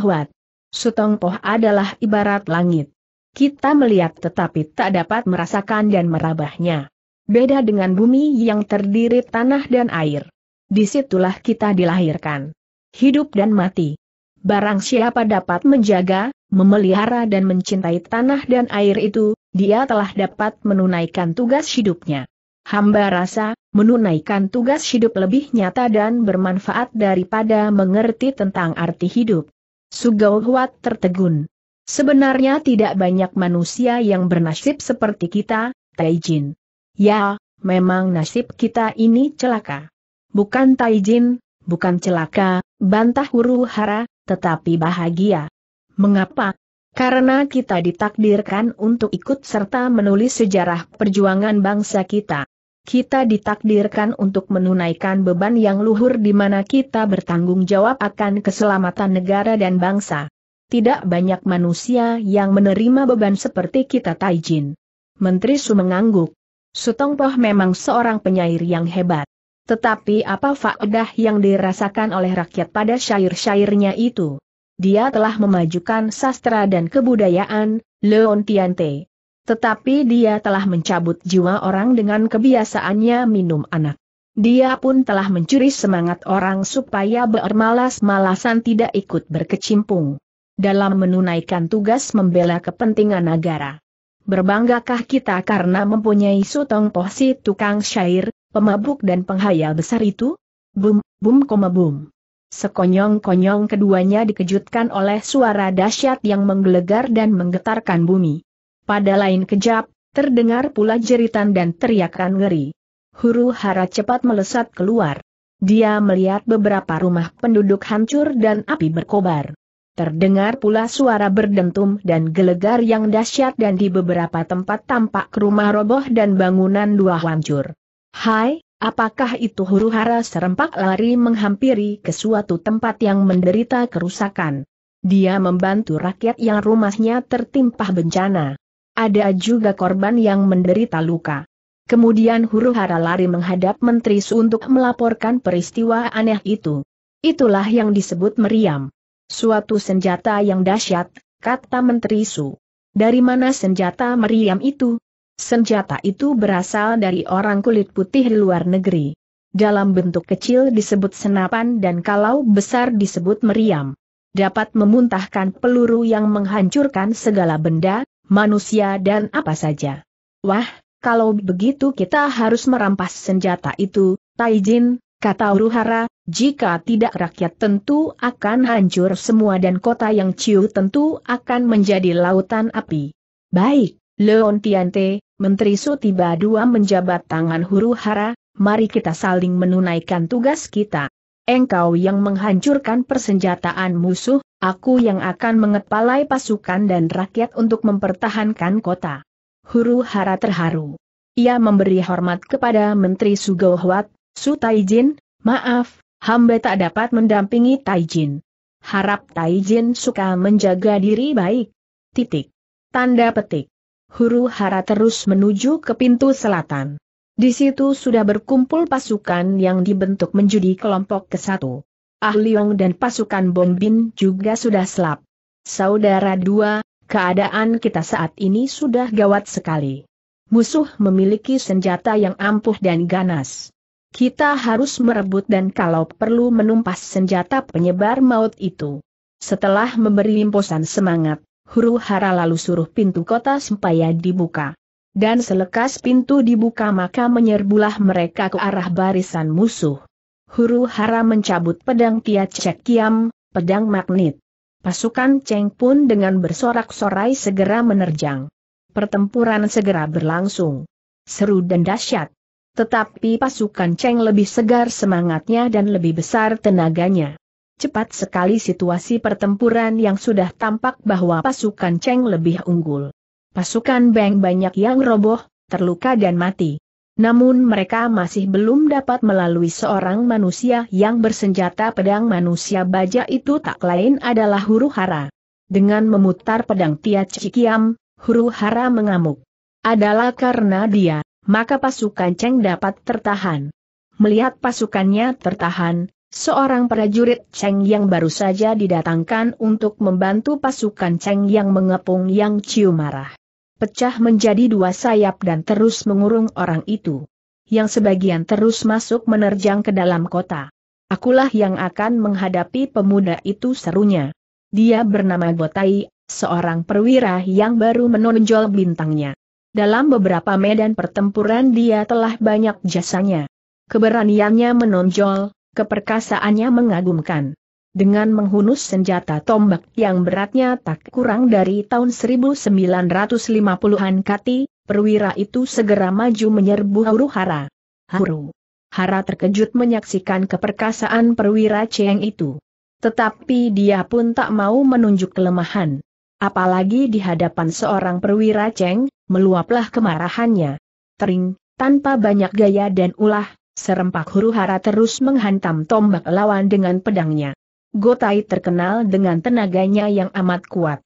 A: Sutongpoh adalah ibarat langit. Kita melihat tetapi tak dapat merasakan dan merabahnya. Beda dengan bumi yang terdiri tanah dan air. Disitulah kita dilahirkan. Hidup dan mati. Barang siapa dapat menjaga, memelihara dan mencintai tanah dan air itu, dia telah dapat menunaikan tugas hidupnya. Hamba rasa, menunaikan tugas hidup lebih nyata dan bermanfaat daripada mengerti tentang arti hidup. Sugao tertegun. Sebenarnya tidak banyak manusia yang bernasib seperti kita, Taijin. Ya, memang nasib kita ini celaka. Bukan taijin, bukan celaka, bantah huru hara, tetapi bahagia. Mengapa? Karena kita ditakdirkan untuk ikut serta menulis sejarah perjuangan bangsa kita. Kita ditakdirkan untuk menunaikan beban yang luhur di mana kita bertanggung jawab akan keselamatan negara dan bangsa. Tidak banyak manusia yang menerima beban seperti kita Taijin. Menteri Su mengangguk. Sutongpoh memang seorang penyair yang hebat. Tetapi apa faedah yang dirasakan oleh rakyat pada syair-syairnya itu? Dia telah memajukan sastra dan kebudayaan, Leon Tiante. Tetapi dia telah mencabut jiwa orang dengan kebiasaannya minum anak. Dia pun telah mencuri semangat orang supaya bermalas-malasan tidak ikut berkecimpung dalam menunaikan tugas membela kepentingan negara. Berbanggakah kita karena mempunyai sutong pohsi tukang syair, pemabuk dan penghayal besar itu? Bum, bum koma bum. Sekonyong-konyong keduanya dikejutkan oleh suara dahsyat yang menggelegar dan menggetarkan bumi. Pada lain kejap, terdengar pula jeritan dan teriakan ngeri. Huru hara cepat melesat keluar. Dia melihat beberapa rumah penduduk hancur dan api berkobar. Terdengar pula suara berdentum dan gelegar yang dahsyat dan di beberapa tempat tampak rumah roboh dan bangunan dua hancur. Hai, apakah itu huru-hara serempak lari menghampiri ke suatu tempat yang menderita kerusakan? Dia membantu rakyat yang rumahnya tertimpa bencana. Ada juga korban yang menderita luka. Kemudian huru-hara lari menghadap menteri untuk melaporkan peristiwa aneh itu. Itulah yang disebut meriam. Suatu senjata yang dahsyat, kata Menteri Su. Dari mana senjata meriam itu? Senjata itu berasal dari orang kulit putih di luar negeri. Dalam bentuk kecil disebut senapan dan kalau besar disebut meriam. Dapat memuntahkan peluru yang menghancurkan segala benda, manusia dan apa saja. Wah, kalau begitu kita harus merampas senjata itu, Taijin, kata Uruhara, jika tidak rakyat tentu akan hancur semua dan kota yang ciu tentu akan menjadi lautan api. Baik, Leon Tiante, Menteri Su tiba dua menjabat tangan huru hara, mari kita saling menunaikan tugas kita. Engkau yang menghancurkan persenjataan musuh, aku yang akan mengepalai pasukan dan rakyat untuk mempertahankan kota. Huru hara terharu. Ia memberi hormat kepada Menteri Sugohwat, Sutaijin, maaf, hamba tak dapat mendampingi Taijin. Harap Taijin suka menjaga diri baik. Titik. Tanda petik. Huru hara terus menuju ke pintu selatan. Di situ sudah berkumpul pasukan yang dibentuk menjadi kelompok ke satu. Ah dan pasukan Bombin juga sudah selap. Saudara dua, keadaan kita saat ini sudah gawat sekali. Musuh memiliki senjata yang ampuh dan ganas. Kita harus merebut dan kalau perlu menumpas senjata penyebar maut itu. Setelah memberi imposan semangat, huru hara lalu suruh pintu kota supaya dibuka. Dan selekas pintu dibuka maka menyerbulah mereka ke arah barisan musuh. Huru hara mencabut pedang Tia Cek Kiam, pedang magnet. Pasukan Cheng pun dengan bersorak-sorai segera menerjang. Pertempuran segera berlangsung. Seru dan dahsyat. Tetapi pasukan Cheng lebih segar semangatnya dan lebih besar tenaganya. Cepat sekali situasi pertempuran yang sudah tampak bahwa pasukan Cheng lebih unggul. Pasukan Beng banyak yang roboh, terluka dan mati. Namun mereka masih belum dapat melalui seorang manusia yang bersenjata pedang manusia baja itu tak lain adalah huru hara. Dengan memutar pedang Tia Cikiam, huru hara mengamuk. Adalah karena dia maka pasukan Cheng dapat tertahan. Melihat pasukannya tertahan, seorang prajurit Cheng yang baru saja didatangkan untuk membantu pasukan Cheng yang mengepung Yang Ciu marah. Pecah menjadi dua sayap dan terus mengurung orang itu. Yang sebagian terus masuk menerjang ke dalam kota. Akulah yang akan menghadapi pemuda itu serunya. Dia bernama Botai, seorang perwira yang baru menonjol bintangnya. Dalam beberapa medan pertempuran dia telah banyak jasanya. Keberaniannya menonjol, keperkasaannya mengagumkan. Dengan menghunus senjata tombak yang beratnya tak kurang dari tahun 1950-an kati, perwira itu segera maju menyerbu huru hara. Huru. Hara terkejut menyaksikan keperkasaan perwira Cheng itu. Tetapi dia pun tak mau menunjuk kelemahan. Apalagi di hadapan seorang perwira Cheng, meluaplah kemarahannya. Tering, tanpa banyak gaya dan ulah, serempak huru hara terus menghantam tombak lawan dengan pedangnya. Gotai terkenal dengan tenaganya yang amat kuat.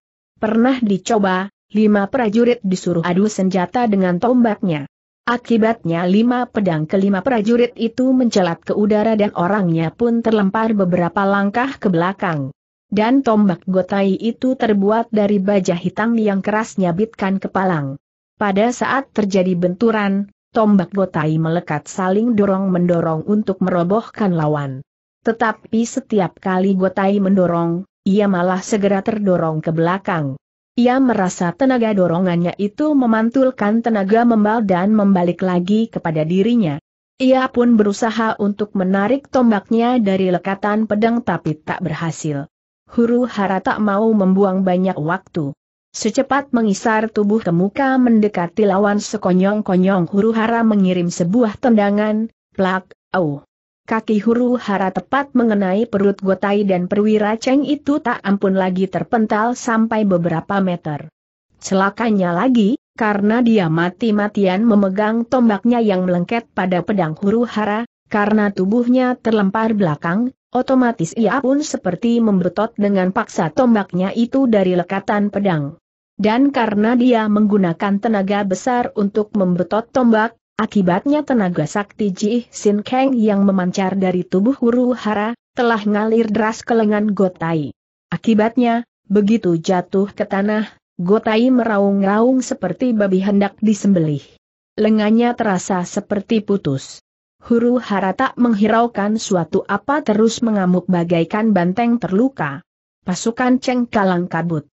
A: Pernah dicoba, lima prajurit disuruh adu senjata dengan tombaknya. Akibatnya lima pedang kelima prajurit itu mencelat ke udara dan orangnya pun terlempar beberapa langkah ke belakang. Dan tombak gotai itu terbuat dari baja hitam yang keras nyabitkan kepalang. Pada saat terjadi benturan, tombak Gotai melekat saling dorong-mendorong untuk merobohkan lawan. Tetapi setiap kali Gotai mendorong, ia malah segera terdorong ke belakang. Ia merasa tenaga dorongannya itu memantulkan tenaga membal dan membalik lagi kepada dirinya. Ia pun berusaha untuk menarik tombaknya dari lekatan pedang tapi tak berhasil. Huru hara tak mau membuang banyak waktu. Secepat mengisar tubuh ke muka mendekati lawan sekonyong-konyong huru hara mengirim sebuah tendangan, plak, au. Kaki huru hara tepat mengenai perut Gotai dan perwira Ceng itu tak ampun lagi terpental sampai beberapa meter. Celakanya lagi, karena dia mati-matian memegang tombaknya yang melengket pada pedang huru hara, karena tubuhnya terlempar belakang, otomatis ia pun seperti membetot dengan paksa tombaknya itu dari lekatan pedang. Dan karena dia menggunakan tenaga besar untuk membetot tombak, akibatnya tenaga sakti Ji Sin Kang yang memancar dari tubuh huru hara, telah ngalir deras ke lengan Gotai. Akibatnya, begitu jatuh ke tanah, Gotai meraung-raung seperti babi hendak disembelih. Lengannya terasa seperti putus. Huru hara tak menghiraukan suatu apa terus mengamuk bagaikan banteng terluka. Pasukan Kalang kabut.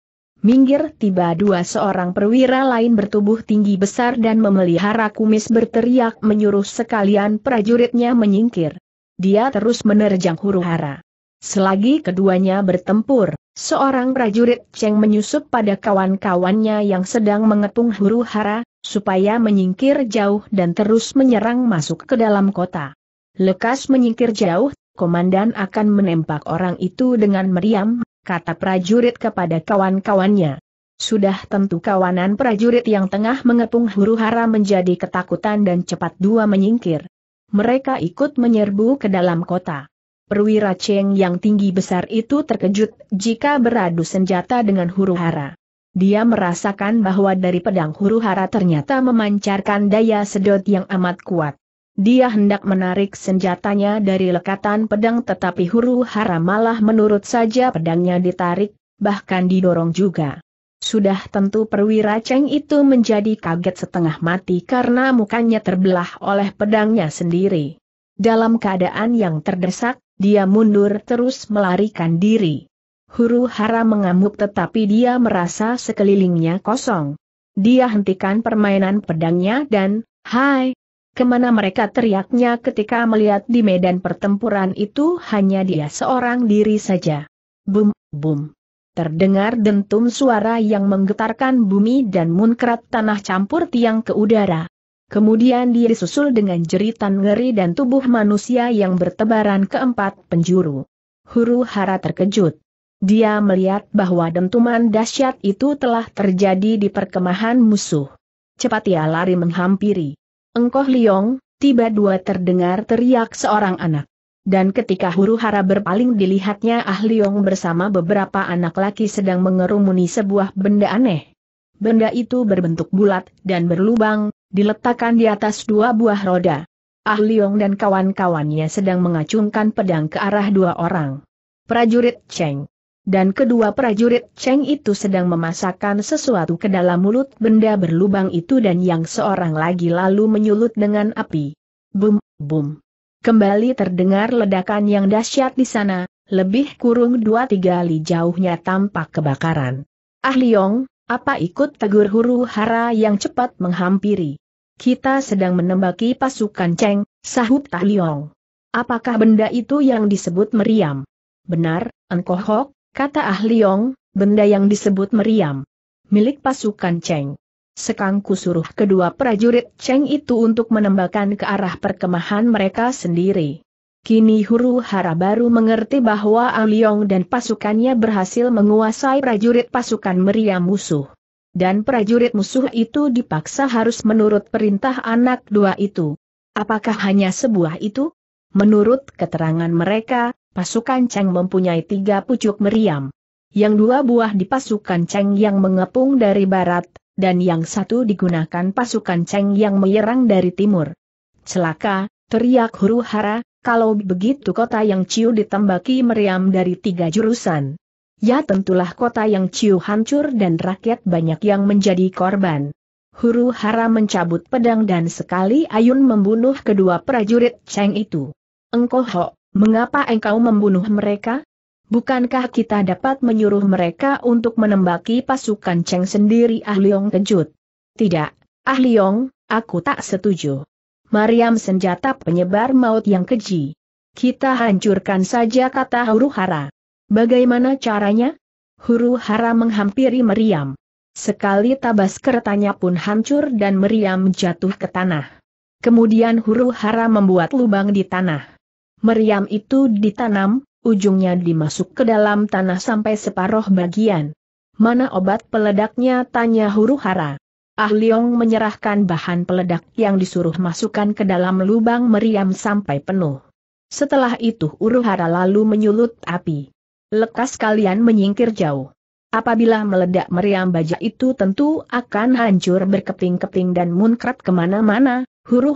A: Minggir tiba dua seorang perwira lain bertubuh tinggi besar dan memelihara kumis berteriak menyuruh sekalian prajuritnya menyingkir. Dia terus menerjang huru-hara. Selagi keduanya bertempur, seorang prajurit Cheng menyusup pada kawan-kawannya yang sedang mengetung huru-hara, supaya menyingkir jauh dan terus menyerang masuk ke dalam kota. Lekas menyingkir jauh, komandan akan menembak orang itu dengan meriam, kata prajurit kepada kawan-kawannya. Sudah tentu kawanan prajurit yang tengah mengepung huru hara menjadi ketakutan dan cepat dua menyingkir. Mereka ikut menyerbu ke dalam kota. Perwira Cheng yang tinggi besar itu terkejut jika beradu senjata dengan huru hara. Dia merasakan bahwa dari pedang huru hara ternyata memancarkan daya sedot yang amat kuat. Dia hendak menarik senjatanya dari lekatan pedang tetapi huru hara malah menurut saja pedangnya ditarik, bahkan didorong juga. Sudah tentu perwira Cheng itu menjadi kaget setengah mati karena mukanya terbelah oleh pedangnya sendiri. Dalam keadaan yang terdesak, dia mundur terus melarikan diri. Huru hara mengamuk tetapi dia merasa sekelilingnya kosong. Dia hentikan permainan pedangnya dan, hai, Kemana mereka teriaknya ketika melihat di medan pertempuran itu hanya dia seorang diri saja. Bum, bum. Terdengar dentum suara yang menggetarkan bumi dan munkrat tanah campur tiang ke udara. Kemudian dia disusul dengan jeritan ngeri dan tubuh manusia yang bertebaran keempat penjuru. Huru hara terkejut. Dia melihat bahwa dentuman dahsyat itu telah terjadi di perkemahan musuh. Cepat ia lari menghampiri. Engkoh Liong, tiba dua terdengar teriak seorang anak. Dan ketika huru hara berpaling dilihatnya Ah Liong bersama beberapa anak laki sedang mengerumuni sebuah benda aneh. Benda itu berbentuk bulat dan berlubang, diletakkan di atas dua buah roda. Ah Liong dan kawan-kawannya sedang mengacungkan pedang ke arah dua orang. Prajurit Cheng dan kedua prajurit Cheng itu sedang memasakkan sesuatu ke dalam mulut benda berlubang itu dan yang seorang lagi lalu menyulut dengan api. Bum, bum. Kembali terdengar ledakan yang dahsyat di sana, lebih kurung dua tiga li jauhnya tampak kebakaran. Ah Liong, apa ikut tegur huru hara yang cepat menghampiri? Kita sedang menembaki pasukan Cheng, sahut Ah Liong. Apakah benda itu yang disebut meriam? Benar, Engkohok, Kata Ah Liong, benda yang disebut meriam. Milik pasukan Cheng. Sekangku suruh kedua prajurit Cheng itu untuk menembakkan ke arah perkemahan mereka sendiri. Kini Huru Hara baru mengerti bahwa Aliong dan pasukannya berhasil menguasai prajurit pasukan meriam musuh. Dan prajurit musuh itu dipaksa harus menurut perintah anak dua itu. Apakah hanya sebuah itu? Menurut keterangan mereka, pasukan Cheng mempunyai tiga pucuk meriam. Yang dua buah di pasukan Cheng yang mengepung dari barat, dan yang satu digunakan pasukan Cheng yang menyerang dari timur. Celaka, teriak huru hara, kalau begitu kota yang Ciu ditembaki meriam dari tiga jurusan. Ya tentulah kota yang Ciu hancur dan rakyat banyak yang menjadi korban. Huru hara mencabut pedang dan sekali ayun membunuh kedua prajurit Cheng itu. Engkau Ho. Mengapa engkau membunuh mereka? Bukankah kita dapat menyuruh mereka untuk menembaki pasukan Cheng sendiri? Ah Leong kejut. Tidak, Ah Leong, aku tak setuju. Mariam senjata penyebar maut yang keji. Kita hancurkan saja kata huru hara. Bagaimana caranya? Huru hara menghampiri Mariam. Sekali tabas keretanya pun hancur dan Mariam jatuh ke tanah. Kemudian huru hara membuat lubang di tanah meriam itu ditanam, ujungnya dimasuk ke dalam tanah sampai separoh bagian. Mana obat peledaknya tanya huru hara. Ah Leong menyerahkan bahan peledak yang disuruh masukkan ke dalam lubang meriam sampai penuh. Setelah itu Uruhara lalu menyulut api. Lekas kalian menyingkir jauh. Apabila meledak meriam baja itu tentu akan hancur berkeping-keping dan munkrat kemana-mana, huru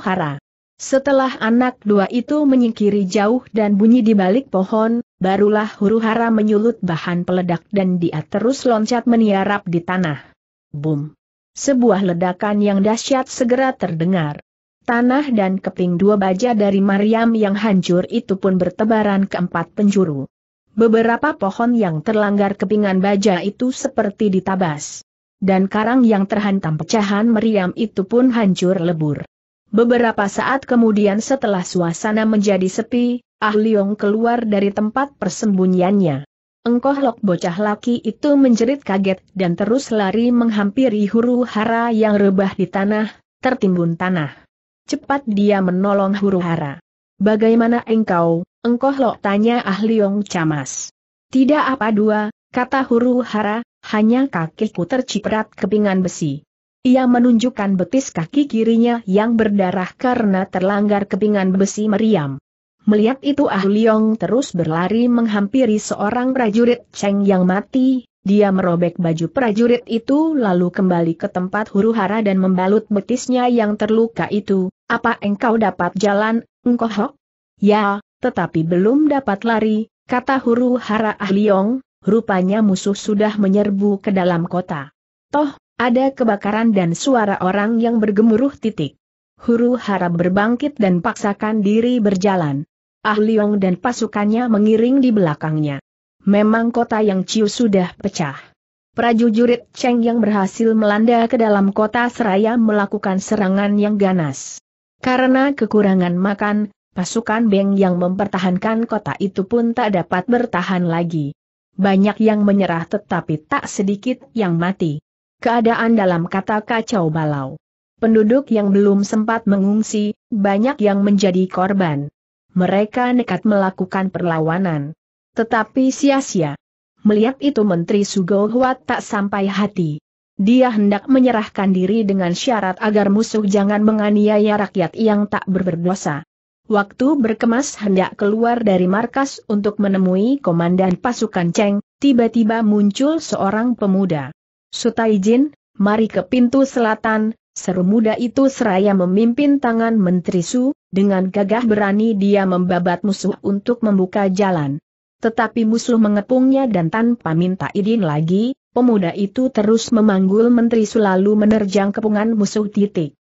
A: setelah anak dua itu menyingkiri jauh dan bunyi di balik pohon, barulah huru hara menyulut bahan peledak dan dia terus loncat meniarap di tanah. Boom! Sebuah ledakan yang dahsyat segera terdengar. Tanah dan keping dua baja dari Mariam yang hancur itu pun bertebaran ke empat penjuru. Beberapa pohon yang terlanggar kepingan baja itu seperti ditabas. Dan karang yang terhantam pecahan meriam itu pun hancur lebur. Beberapa saat kemudian setelah suasana menjadi sepi, Ah Leong keluar dari tempat persembunyiannya. Engkoh lok bocah laki itu menjerit kaget dan terus lari menghampiri huru hara yang rebah di tanah, tertimbun tanah. Cepat dia menolong huru hara. Bagaimana engkau, engkoh lok tanya Ah Leong camas. Tidak apa dua, kata huru hara, hanya kakiku terciprat kepingan besi. Ia menunjukkan betis kaki kirinya yang berdarah karena terlanggar kepingan besi meriam. Melihat itu Ah Liong terus berlari menghampiri seorang prajurit Cheng yang mati, dia merobek baju prajurit itu lalu kembali ke tempat huru hara dan membalut betisnya yang terluka itu, apa engkau dapat jalan, engkau Ya, tetapi belum dapat lari, kata huru hara Ah Liong, rupanya musuh sudah menyerbu ke dalam kota. Toh, ada kebakaran dan suara orang yang bergemuruh titik. Huru harap berbangkit dan paksakan diri berjalan. Ah Liong dan pasukannya mengiring di belakangnya. Memang kota yang Ciu sudah pecah. Prajurit Cheng yang berhasil melanda ke dalam kota seraya melakukan serangan yang ganas. Karena kekurangan makan, pasukan Beng yang mempertahankan kota itu pun tak dapat bertahan lagi. Banyak yang menyerah tetapi tak sedikit yang mati. Keadaan dalam kata kacau balau. Penduduk yang belum sempat mengungsi, banyak yang menjadi korban. Mereka nekat melakukan perlawanan. Tetapi sia-sia. Melihat itu Menteri Sugohuat tak sampai hati. Dia hendak menyerahkan diri dengan syarat agar musuh jangan menganiaya rakyat yang tak berberdosa. Waktu berkemas hendak keluar dari markas untuk menemui komandan pasukan Cheng, tiba-tiba muncul seorang pemuda. Sutaijin, mari ke pintu selatan, seru muda itu seraya memimpin tangan Menteri Su, dengan gagah berani dia membabat musuh untuk membuka jalan. Tetapi musuh mengepungnya dan tanpa minta izin lagi, pemuda itu terus memanggul Menteri Su lalu menerjang kepungan musuh titik.